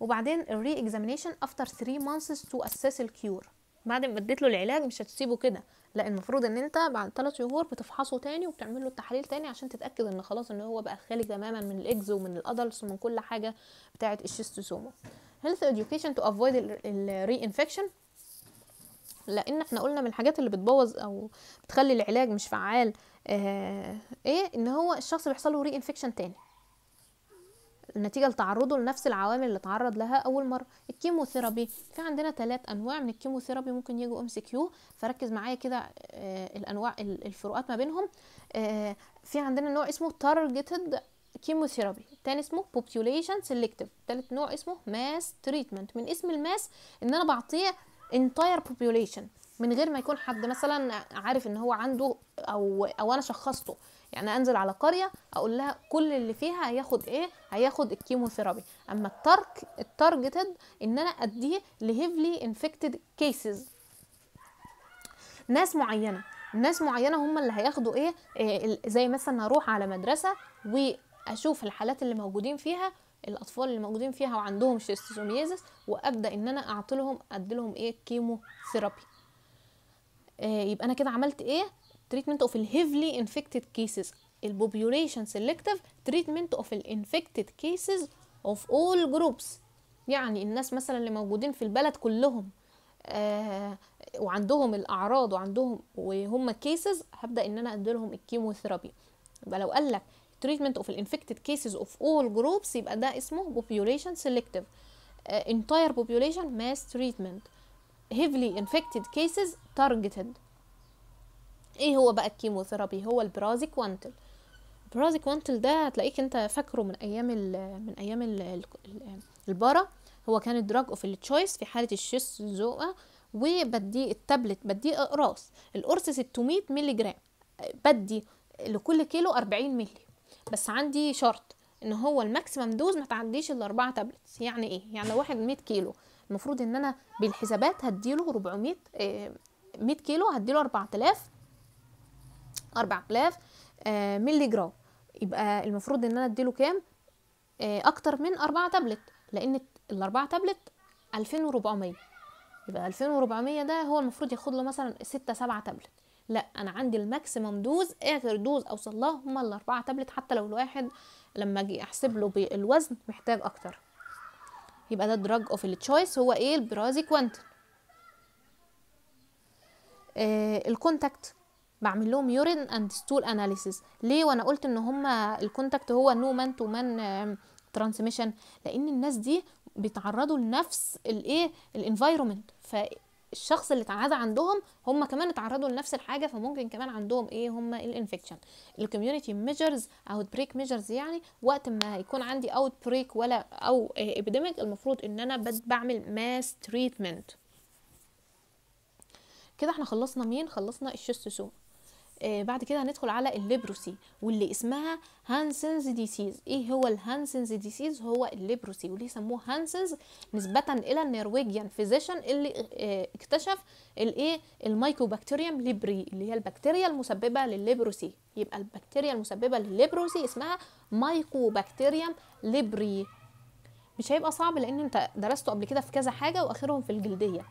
وبعدين الري اكزامينشن افتر 3 مانثس تو اسس الكيور بعد ما اديت له العلاج مش هتسيبه كده لا المفروض ان انت بعد 3 شهور بتفحصه تاني وبتعمل له التحاليل تاني عشان تتاكد ان خلاص ان هو بقى خالي تماما من الاكز ومن الادلس ومن كل حاجه بتاعه الشيستوسوما هيلث education تو افويد الري انفكشن لان احنا قلنا من الحاجات اللي بتبوظ او بتخلي العلاج مش فعال آه ايه ان هو الشخص بيحصل له ري انفكشن تاني نتيجة لتعرضه لنفس العوامل اللي اتعرض لها أول مرة الكيموثيرابي في عندنا ثلاث أنواع من الكيموثيرابي ممكن يجوا ام سي كيو فركز معايا كده آه الأنواع الفروقات ما بينهم آه في عندنا نوع اسمه تارجتد كيموثيرابي تاني اسمه population selective تالت نوع اسمه mass treatment من اسم الماس ان انا بعطيه entire population من غير ما يكون حد مثلا عارف ان هو عنده او او انا شخصته يعني انزل على قريه اقول لها كل اللي فيها هياخد ايه هياخد الكيموثيرابي اما الترك التارجتد ان انا اديه لهيفلي انفكتد كيسز ناس معينه ناس معينه هم اللي هياخدوا ايه, إيه زي مثلا اروح على مدرسه واشوف الحالات اللي موجودين فيها الاطفال اللي موجودين فيها وعندهم شيستوسوميازيس وابدا ان انا اعطيلهم اديلهم ايه كيمو ثيرابي آه يبقى انا كده عملت ايه تريتمنت اوف الهيفلي انفكتد كيسز البوبيوليشن سيلكتيف تريتمنت اوف الانفكتد كيسز اوف اول جروبس يعني الناس مثلا اللي موجودين في البلد كلهم آه وعندهم الاعراض وعندهم وهم كيسز هبدا ان انا اديلهم الكيموثيرابي يبقى لو قال لك treatment of infected cases of all groups يبقى ده اسمه population selective uh, entire population mass treatment heavily infected cases targeted ايه هو بقى الكيموثيرابي هو البرازي كوانتل ده هتلاقيك انت فاكره من ايام ال من ايام ال البارا هو كان الدراج اوف التشويس في حاله الشيزوزوقا وبديه التابلت بديه اقراص القرص 600 مللي جرام بدي لكل كيلو 40 مللي بس عندي شرط ان هو الماكسيمم دوز ما تعديش ال 4 تابلتس يعني ايه يعني لو واحد 100 كيلو المفروض ان انا بالحسابات هديله 400 100 آه، كيلو هديله 4000 4000 مللي جرام يبقى المفروض ان انا اديله كام آه، اكتر من 4 تابلت لان ال 4 تابلت 2400 يبقى 2400 ده هو المفروض ياخد له مثلا 6 7 تابلت لا انا عندي الماكسيمم دوز اخر دوز اوصل لها هم الاربعه تابلت حتى لو الواحد لما اجي احسب له بالوزن محتاج اكتر يبقى ده دراج اوف التشويس هو ايه البرازي كوانت آه الكونتاكت بعمل لهم يورين اند ستول اناليسيس ليه وانا قلت ان هما الكونتاكت هو نو مان تو مان ترانسميشن لان الناس دي بيتعرضوا لنفس الايه الانفايرومنت الشخص اللي اتعرض عندهم هم كمان اتعرضوا لنفس الحاجه فممكن كمان عندهم ايه هم الانفكشن الكوميونتي ميجرز اوت بريك ميجرز يعني وقت ما هيكون عندي اوت بريك ولا او ابيديميك المفروض ان انا بعمل ماس تريتمنت كده احنا خلصنا مين خلصنا الشيستوسوم آه، بعد كده هندخل على الليبروسي واللي اسمها هانسنز ديسيز ايه هو الهانسنز ديسيز هو الليبروسي وليه سموه هانسنز نسبة الى النرويجيان فيزيشن اللي آه، اكتشف الايه المايكوبكتيريوم ليبري اللي هي البكتيريا المسببة للليبروسي يبقى البكتيريا المسببة للليبروسي اسمها مايكوبكتيريوم ليبري مش هيبقى صعب لان انت درسته قبل كده في كذا حاجة واخرهم في الجلدية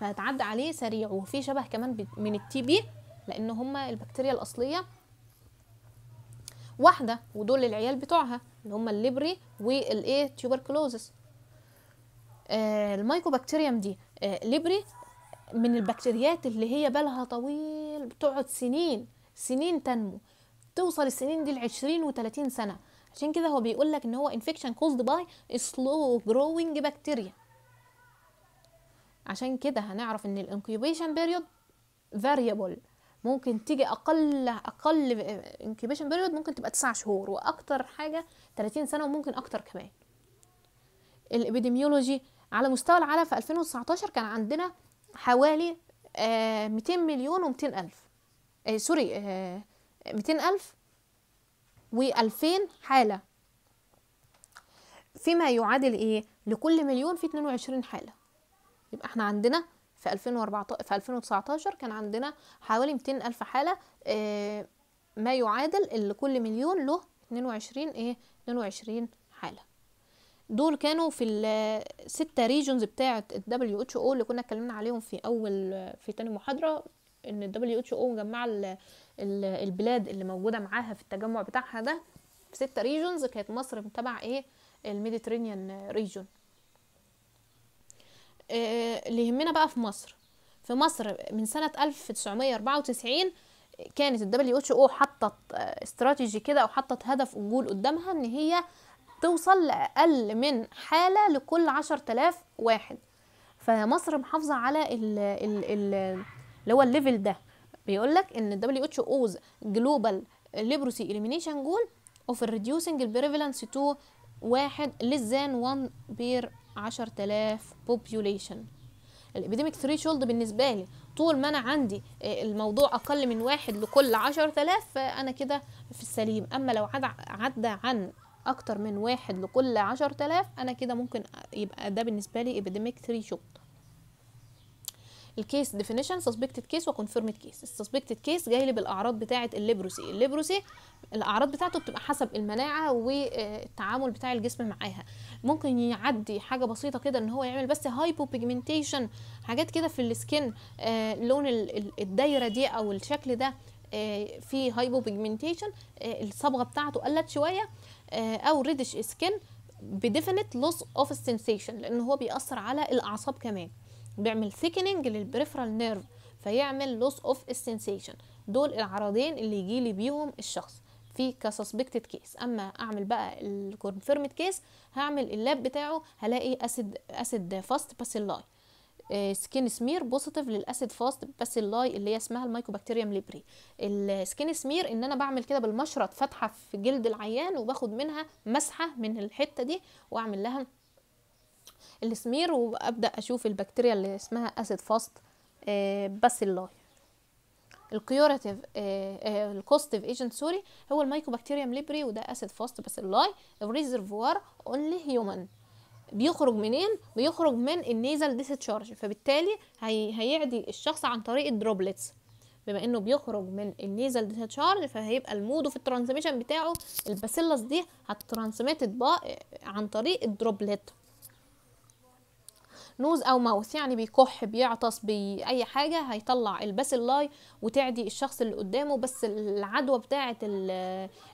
فهتعدي عليه سريع وفي شبه كمان من التي بي لان هما البكتيريا الاصليه واحده ودول العيال بتوعها اللي هما الليبري والايه تيوبركلوزس آه، المايكوبكتيريوم دي آه، ليبري من البكتيريات اللي هي بالها طويل بتقعد سنين سنين تنمو توصل السنين دي ل 20 و30 سنة عشان كده هو بيقول لك ان هو انفكشن كوزد باي سلو جروينج بكتيريا عشان كده هنعرف ان الانكيوبيشن بيريود variable ممكن تيجي اقل اقل انكيبيشن بيريود ممكن تبقى 9 شهور واكتر حاجه 30 سنه وممكن اكتر كمان الابيديميولوجي على مستوى العالم في 2019 كان عندنا حوالي 200 آه، مليون و200 الف آه سوري آه 200 الف سوري 200 الف و 2000 حاله فيما يعادل ايه لكل مليون في 22 حاله يبقى احنا عندنا في 2014 في 2019 كان عندنا حوالي 200 ألف حالة آه، ما يعادل ان كل مليون له 22 ايه 22 حالة دول كانوا في الستة ريجونز بتاعة ال WHO اللي كنا اتكلمنا عليهم في أول في تاني محاضرة إن ال WHO مجمعة البلاد اللي موجودة معاها في التجمع بتاعها ده في ستة ريجونز كانت مصر تبع ايه الميديترينيان ريجون آه، آه، اللي يهمنا بقى في مصر في مصر من سنة 1994 كانت الدبليو اتش او حطت استراتيجي آه، كده او حطت هدف وجول قدامها ان هي توصل لأقل من حالة لكل عشر تلاف واحد فمصر محافظة على اللي هو الليفل ده بيقولك ان الدبليو اتش Global جلوبال Elimination Goal جول اوف the Prevalence تو واحد للزان ذان 1 بير 10000 population الابيديميك ثريشولد بالنسبه لي طول ما انا عندي آه، الموضوع اقل من واحد لكل 10000 فانا كده في السليم اما لو عدى عن اكتر من واحد لكل 10000 انا كده ممكن آه، يبقى ده بالنسبه لي ثري شولد الكيس ديفينيشن سسبكتد كيس وكونفيرمد كيس السسبكتد كيس جاي لي بالاعراض بتاعه الليبروسي الليبروسي الاعراض بتاعته بتبقى حسب المناعه والتعامل آه، بتاع الجسم معاها ممكن يعدي حاجه بسيطه كده ان هو يعمل بس هايبو بيجمنتيشن حاجات كده في السكن آه لون الدايره دي او الشكل ده آه في هايبو بيجمنتيشن آه الصبغه بتاعته قلت شويه آه او ريدش سكن بديفينيت لوس اوف سنسيشن لان هو بيأثر على الاعصاب كمان بيعمل ثيكننج للبريفرال نيرف فيعمل لوس اوف سنسيشن دول العرضين اللي يجيلي بيهم الشخص في كسسبكتد كيس اما اعمل بقى الكونفيرمد كيس هعمل اللاب بتاعه هلاقي اسيد اسيد فاست باسيلاي سكين سمير بوزيتيف للاسيد فاست باسيلاي اللي هي اسمها المايكوبكتيريم ليبري السكين سمير ان انا بعمل كده بالمشرط فاتحه في جلد العيان وباخد منها مسحه من الحته دي واعمل لها السمير وابدا اشوف البكتيريا اللي اسمها اسيد فاست باسيلاي الكيوراتيف الكوستيف ايجنت سوري هو المايكوبكتيريم ليبري وده اسيد فاست بس اللاي ريزرفوار اونلي هيومن بيخرج منين بيخرج من النيزل ديسشارج فبالتالي هي... هيعدي الشخص عن طريق الدروبلتس بما انه بيخرج من النيزل ديسشارج فهيبقى المود في الترانسميشن بتاعه الباسيلس دي هتترانسميتد آه، عن طريق الدروبلت نوز او ماوث يعني بيكح بيعطس باي حاجه هيطلع الباسيلاي وتعدي الشخص اللي قدامه بس العدوى بتاعه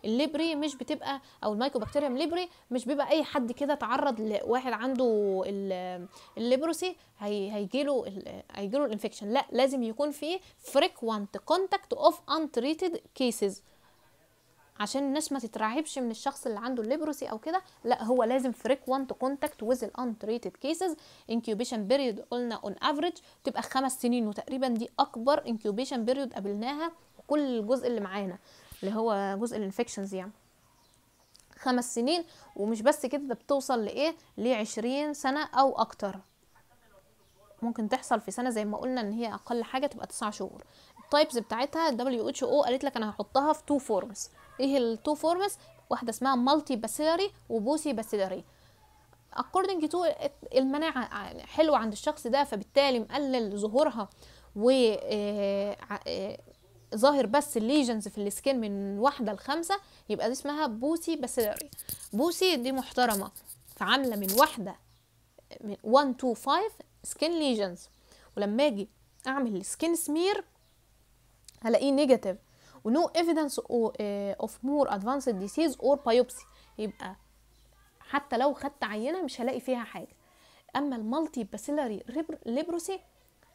الليبري مش بتبقى او المايكوبكتيريم ليبري مش بيبقى اي حد كده تعرض لواحد عنده الليبروسي هيجيله هيجيله الانفكشن لا لازم يكون فيه frequent contact of untreated cases عشان الناس ما تترعبش من الشخص اللي عنده الليبروسي او كده لا هو لازم frequent contact with الانتريتد untreated cases incubation period قلنا on average تبقى خمس سنين وتقريبا دي اكبر incubation period قابلناها كل الجزء اللي معانا اللي هو جزء الانفكشنز يعني خمس سنين ومش بس كده ده بتوصل لايه لعشرين سنة او اكتر ممكن تحصل في سنة زي ما قلنا ان هي اقل حاجة تبقى تسع شهور التايبز بتاعتها WHO قالت لك انا هحطها في تو فورمز ايه التو فورمز واحده اسمها مالتي باسيلاري وبوسي باسيلاري اكوردنج تو المناعه يعني حلوه عند الشخص ده فبالتالي مقلل ظهورها و آه، آه، ظاهر بس الليجنز في السكين من واحده لخمسه يبقى دي اسمها بوسي باسيلاري بوسي دي محترمه فعامله من واحده من 1 2 5 سكين ليجنز ولما اجي اعمل سكين سمير هلاقيه نيجاتيف ونو ايفيدنس اوف مور ادفانسد ديسيز اور بايوبسي يبقى حتى لو خدت عينه مش هلاقي فيها حاجه اما المالتي باسيلاري ليبروسي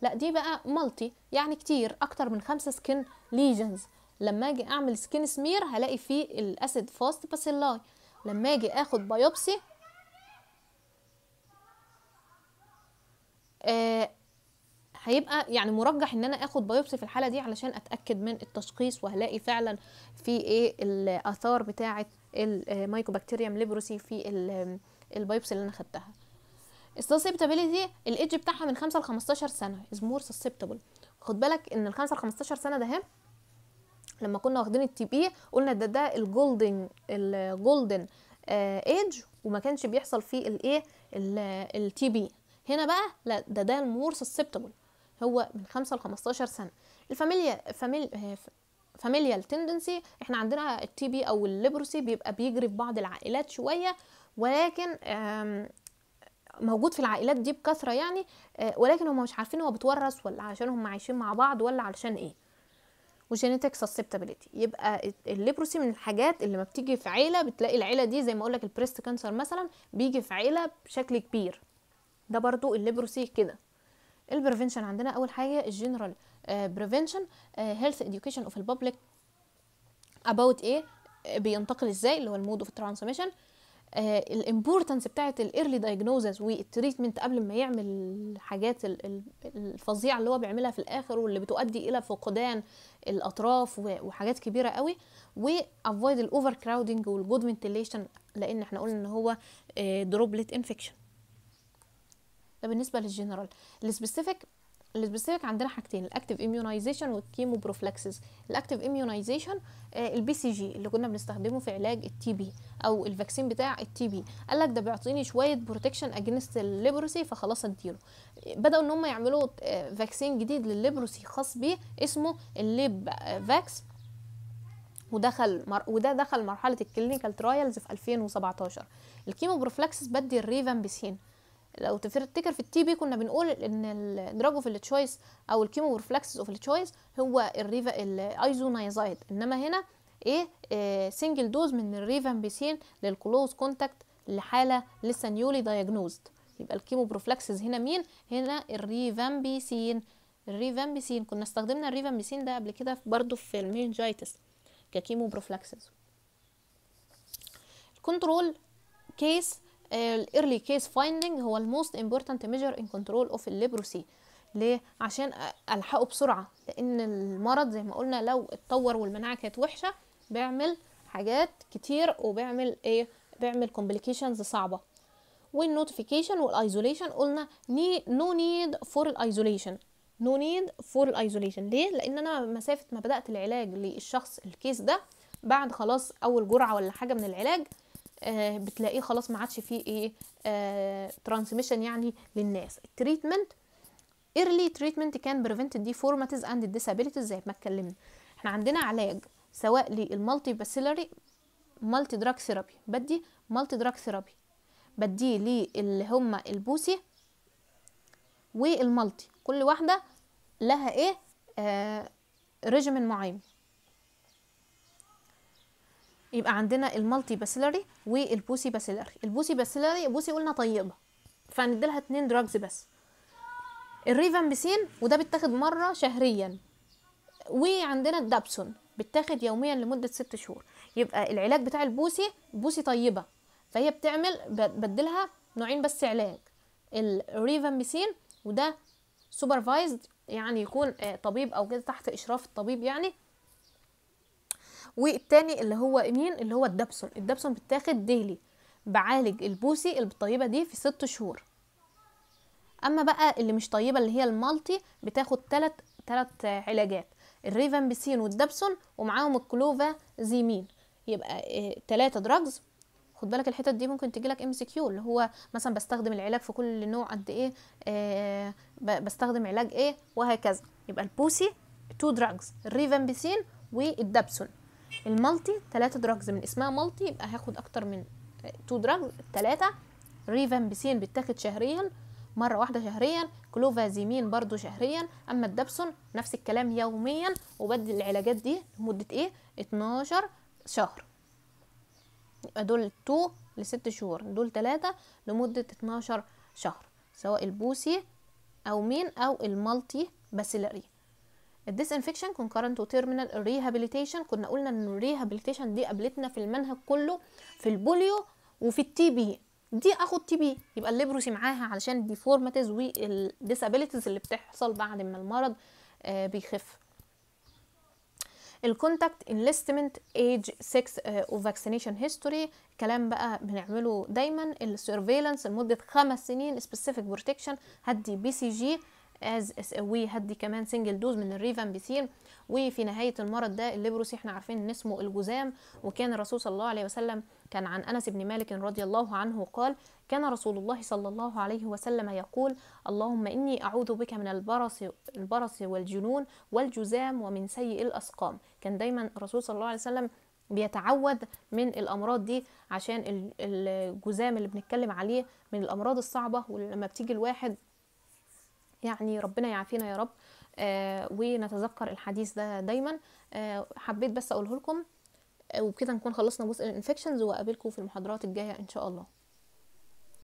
لا دي بقى مالتي يعني كتير اكتر من خمسة سكن ليجنز لما اجي اعمل سكن سمير هلاقي فيه الاسيد فاست باسيلاي لما اجي اخد بايوبسي آه هيبقى يعني مرجح ان انا اخد بايوبسي في الحاله دي علشان اتاكد من التشخيص وهلاقي فعلا في ايه الاثار بتاعه المايكوبكتيريم ليبروسي في البايوبسي اللي انا خدتها السسبتابيليتي الايدج بتاعها من 5 ل 15 سنه از مور سسبتابل خد بالك ان ال 5 ل 15 سنه ده هم لما كنا واخدين التي بي قلنا ده ده الجولدن الجولدن ايدج وما كانش بيحصل فيه الايه التي بي هنا بقى لا ده ده المور سسبتابل هو من 5 ل 15 سنه الفاميليا فاميليا آه، فاميليال تندنسي احنا عندنا التي بي او الليبروسي بيبقى بيجري في بعض العائلات شويه ولكن موجود في العائلات دي بكثره يعني آه، ولكن هم مش عارفين هو بيتورث ولا عشان هم عايشين مع بعض ولا علشان ايه وجينيتك سسبتابيليتي يبقى الليبروسي من الحاجات اللي ما بتيجي في عيله بتلاقي العيله دي زي ما اقول لك البريست كانسر مثلا بيجي في عيله بشكل كبير ده برضو الليبروسي كده البريفنشن عندنا اول حاجه الجنرال بريفنشن هيلث اديوكيشن اوف البابليك اباوت ايه بينتقل ازاي اللي هو المود اوف ترانسميشن الامبورتنس بتاعه الايرلي دايجنوزز والتريتمنت قبل ما يعمل الحاجات الفظيعه اللي هو بيعملها في الاخر واللي بتؤدي الى فقدان الاطراف وحاجات كبيره قوي وافويد الاوفر كراودنج والجود فنتيليشن لان احنا قلنا ان هو دروبلت آه، انفكشن ده بالنسبه للجنرال السبيسيفيك السبيسيفيك عندنا حاجتين الاكتيف اميونايزيشن والكيمو بروفلكسز الاكتيف اميونايزيشن البي سي جي اللي كنا بنستخدمه في علاج التي بي او الفاكسين بتاع التي بي قال لك ده بيعطيني شويه بروتكشن اجينست الليبروسي فخلاص اديله بداوا ان هم يعملوا فاكسين آه، جديد للليبروسي خاص بيه اسمه الليب فاكس ودخل مر... وده دخل مرحله الكلينيكال ترايلز في 2017 الكيمو بروفلكسز بدي الريفامبيسين لو تفتكر في التي بي كنا بنقول ان الدراج اوف التشويس او الكيمو ريفلكسز اوف التشويس هو الريفا الايزونايزايد انما هنا ايه, سنجل آه، دوز من الريفامبيسين للكلوز كونتاكت لحاله لسه نيولي دايجنوزد يبقى الكيمو بروفلاكسز هنا مين هنا الريفامبيسين الريفامبيسين كنا استخدمنا الريفامبيسين ده قبل كده برضو في المينجايتس ككيمو بروفلاكسز الكنترول كيس الايرلي كيس فايندنج هو الموست امبورتنت ميجر ان كنترول اوف الليبروسي ليه عشان الحقه بسرعه لان المرض زي ما قلنا لو اتطور والمناعه كانت وحشه بيعمل حاجات كتير وبيعمل ايه بيعمل كومبليكيشنز صعبه والنوتيفيكيشن والايزوليشن قلنا نو نيد فور الايزوليشن نو نيد فور الايزوليشن ليه لان انا مسافه ما بدات العلاج للشخص الكيس ده بعد خلاص اول جرعه ولا حاجه من العلاج آه، بتلاقيه خلاص ما عادش فيه ايه ترانسميشن آه، يعني للناس التريتمنت ايرلي تريتمنت كان بريفنت فورماتيز اند ديسابيلتيز زي ما اتكلمنا احنا عندنا علاج سواء للمالتي باسيلري مالتي دراج ثيرابي بدي مالتي دراج ثيرابي بديه للي هما البوسي والمالتي كل واحده لها ايه آه ريجيمين معين يبقى عندنا المالتي باسيلاري والبوسي باسيلاري البوسي باسيلاري بوسي قلنا طيبه فهنديلها اتنين دراجز بس الريفامبسين وده بيتاخد مره شهريا وعندنا الدابسون بتاخد يوميا لمده ست شهور يبقى العلاج بتاع البوسي بوسي طيبه فهي بتعمل بدلها نوعين بس علاج الريفامبسين وده سوبرفايزد يعني يكون آه، طبيب او كده تحت اشراف الطبيب يعني والتاني اللي هو مين اللي هو الدبسون الدبسون بتاخد ديلي بعالج البوسي الطيبه دي في ست شهور اما بقى اللي مش طيبه اللي هي المالتي بتاخد تلت تلت علاجات الريفامبسين والدبسون ومعاهم الكلوفا زيمين يبقى آه، تلاتة دراجز خد بالك الحتت دي ممكن تجيلك ام سي كيو اللي هو مثلا بستخدم العلاج في كل نوع قد ايه آه بستخدم علاج ايه وهكذا يبقى البوسي تو دراجز الريفامبسين والدبسون المالتي ثلاثة دراجز من اسمها مالتي يبقى هاخد اكتر من تو دراجز ثلاثة ريفامبسين بيتاخد شهريا مرة واحدة شهريا كلوفازيمين برضو شهريا اما الدبسون نفس الكلام يوميا وبدي العلاجات دي لمدة ايه 12 شهر يبقى دول تو لست شهور دول ثلاثة لمدة 12 شهر سواء البوسي او مين او المالتي باسيلاري الديسانفكشن كونكرنت وتيرمينال الريهابيليتيشن كنا قلنا ان الريهابيليتيشن دي قابلتنا في المنهج كله في البوليو وفي التي بي دي اخد تي بي يبقى الليبروسي معاها علشان الديفورماتيز والديسابيليتيز اللي بتحصل بعد ما المرض آه بيخف الكونتاكت انليستمنت ايج 6 وفاكسينيشن هيستوري كلام بقى بنعمله دايما السيرفيلانس لمده خمس سنين سبيسيفيك بروتكشن هدي بي سي جي از اس وي هدي كمان سنجل دوز من الريفامبيسين وفي نهايه المرض ده الليبروسي احنا عارفين ان اسمه الجزام وكان الرسول صلى الله عليه وسلم كان عن انس بن مالك رضي الله عنه قال كان رسول الله صلى الله عليه وسلم يقول اللهم اني اعوذ بك من البرص البرص والجنون والجزام ومن سيء الاسقام كان دايما الرسول صلى الله عليه وسلم بيتعود من الامراض دي عشان الجزام اللي بنتكلم عليه من الامراض الصعبه ولما بتيجي الواحد يعني ربنا يعافينا يا رب آه، ونتذكر الحديث ده دايما آه، حبيت بس اقوله لكم آه، وبكده نكون خلصنا جزء الانفكشنز واقابلكم في المحاضرات الجايه ان شاء الله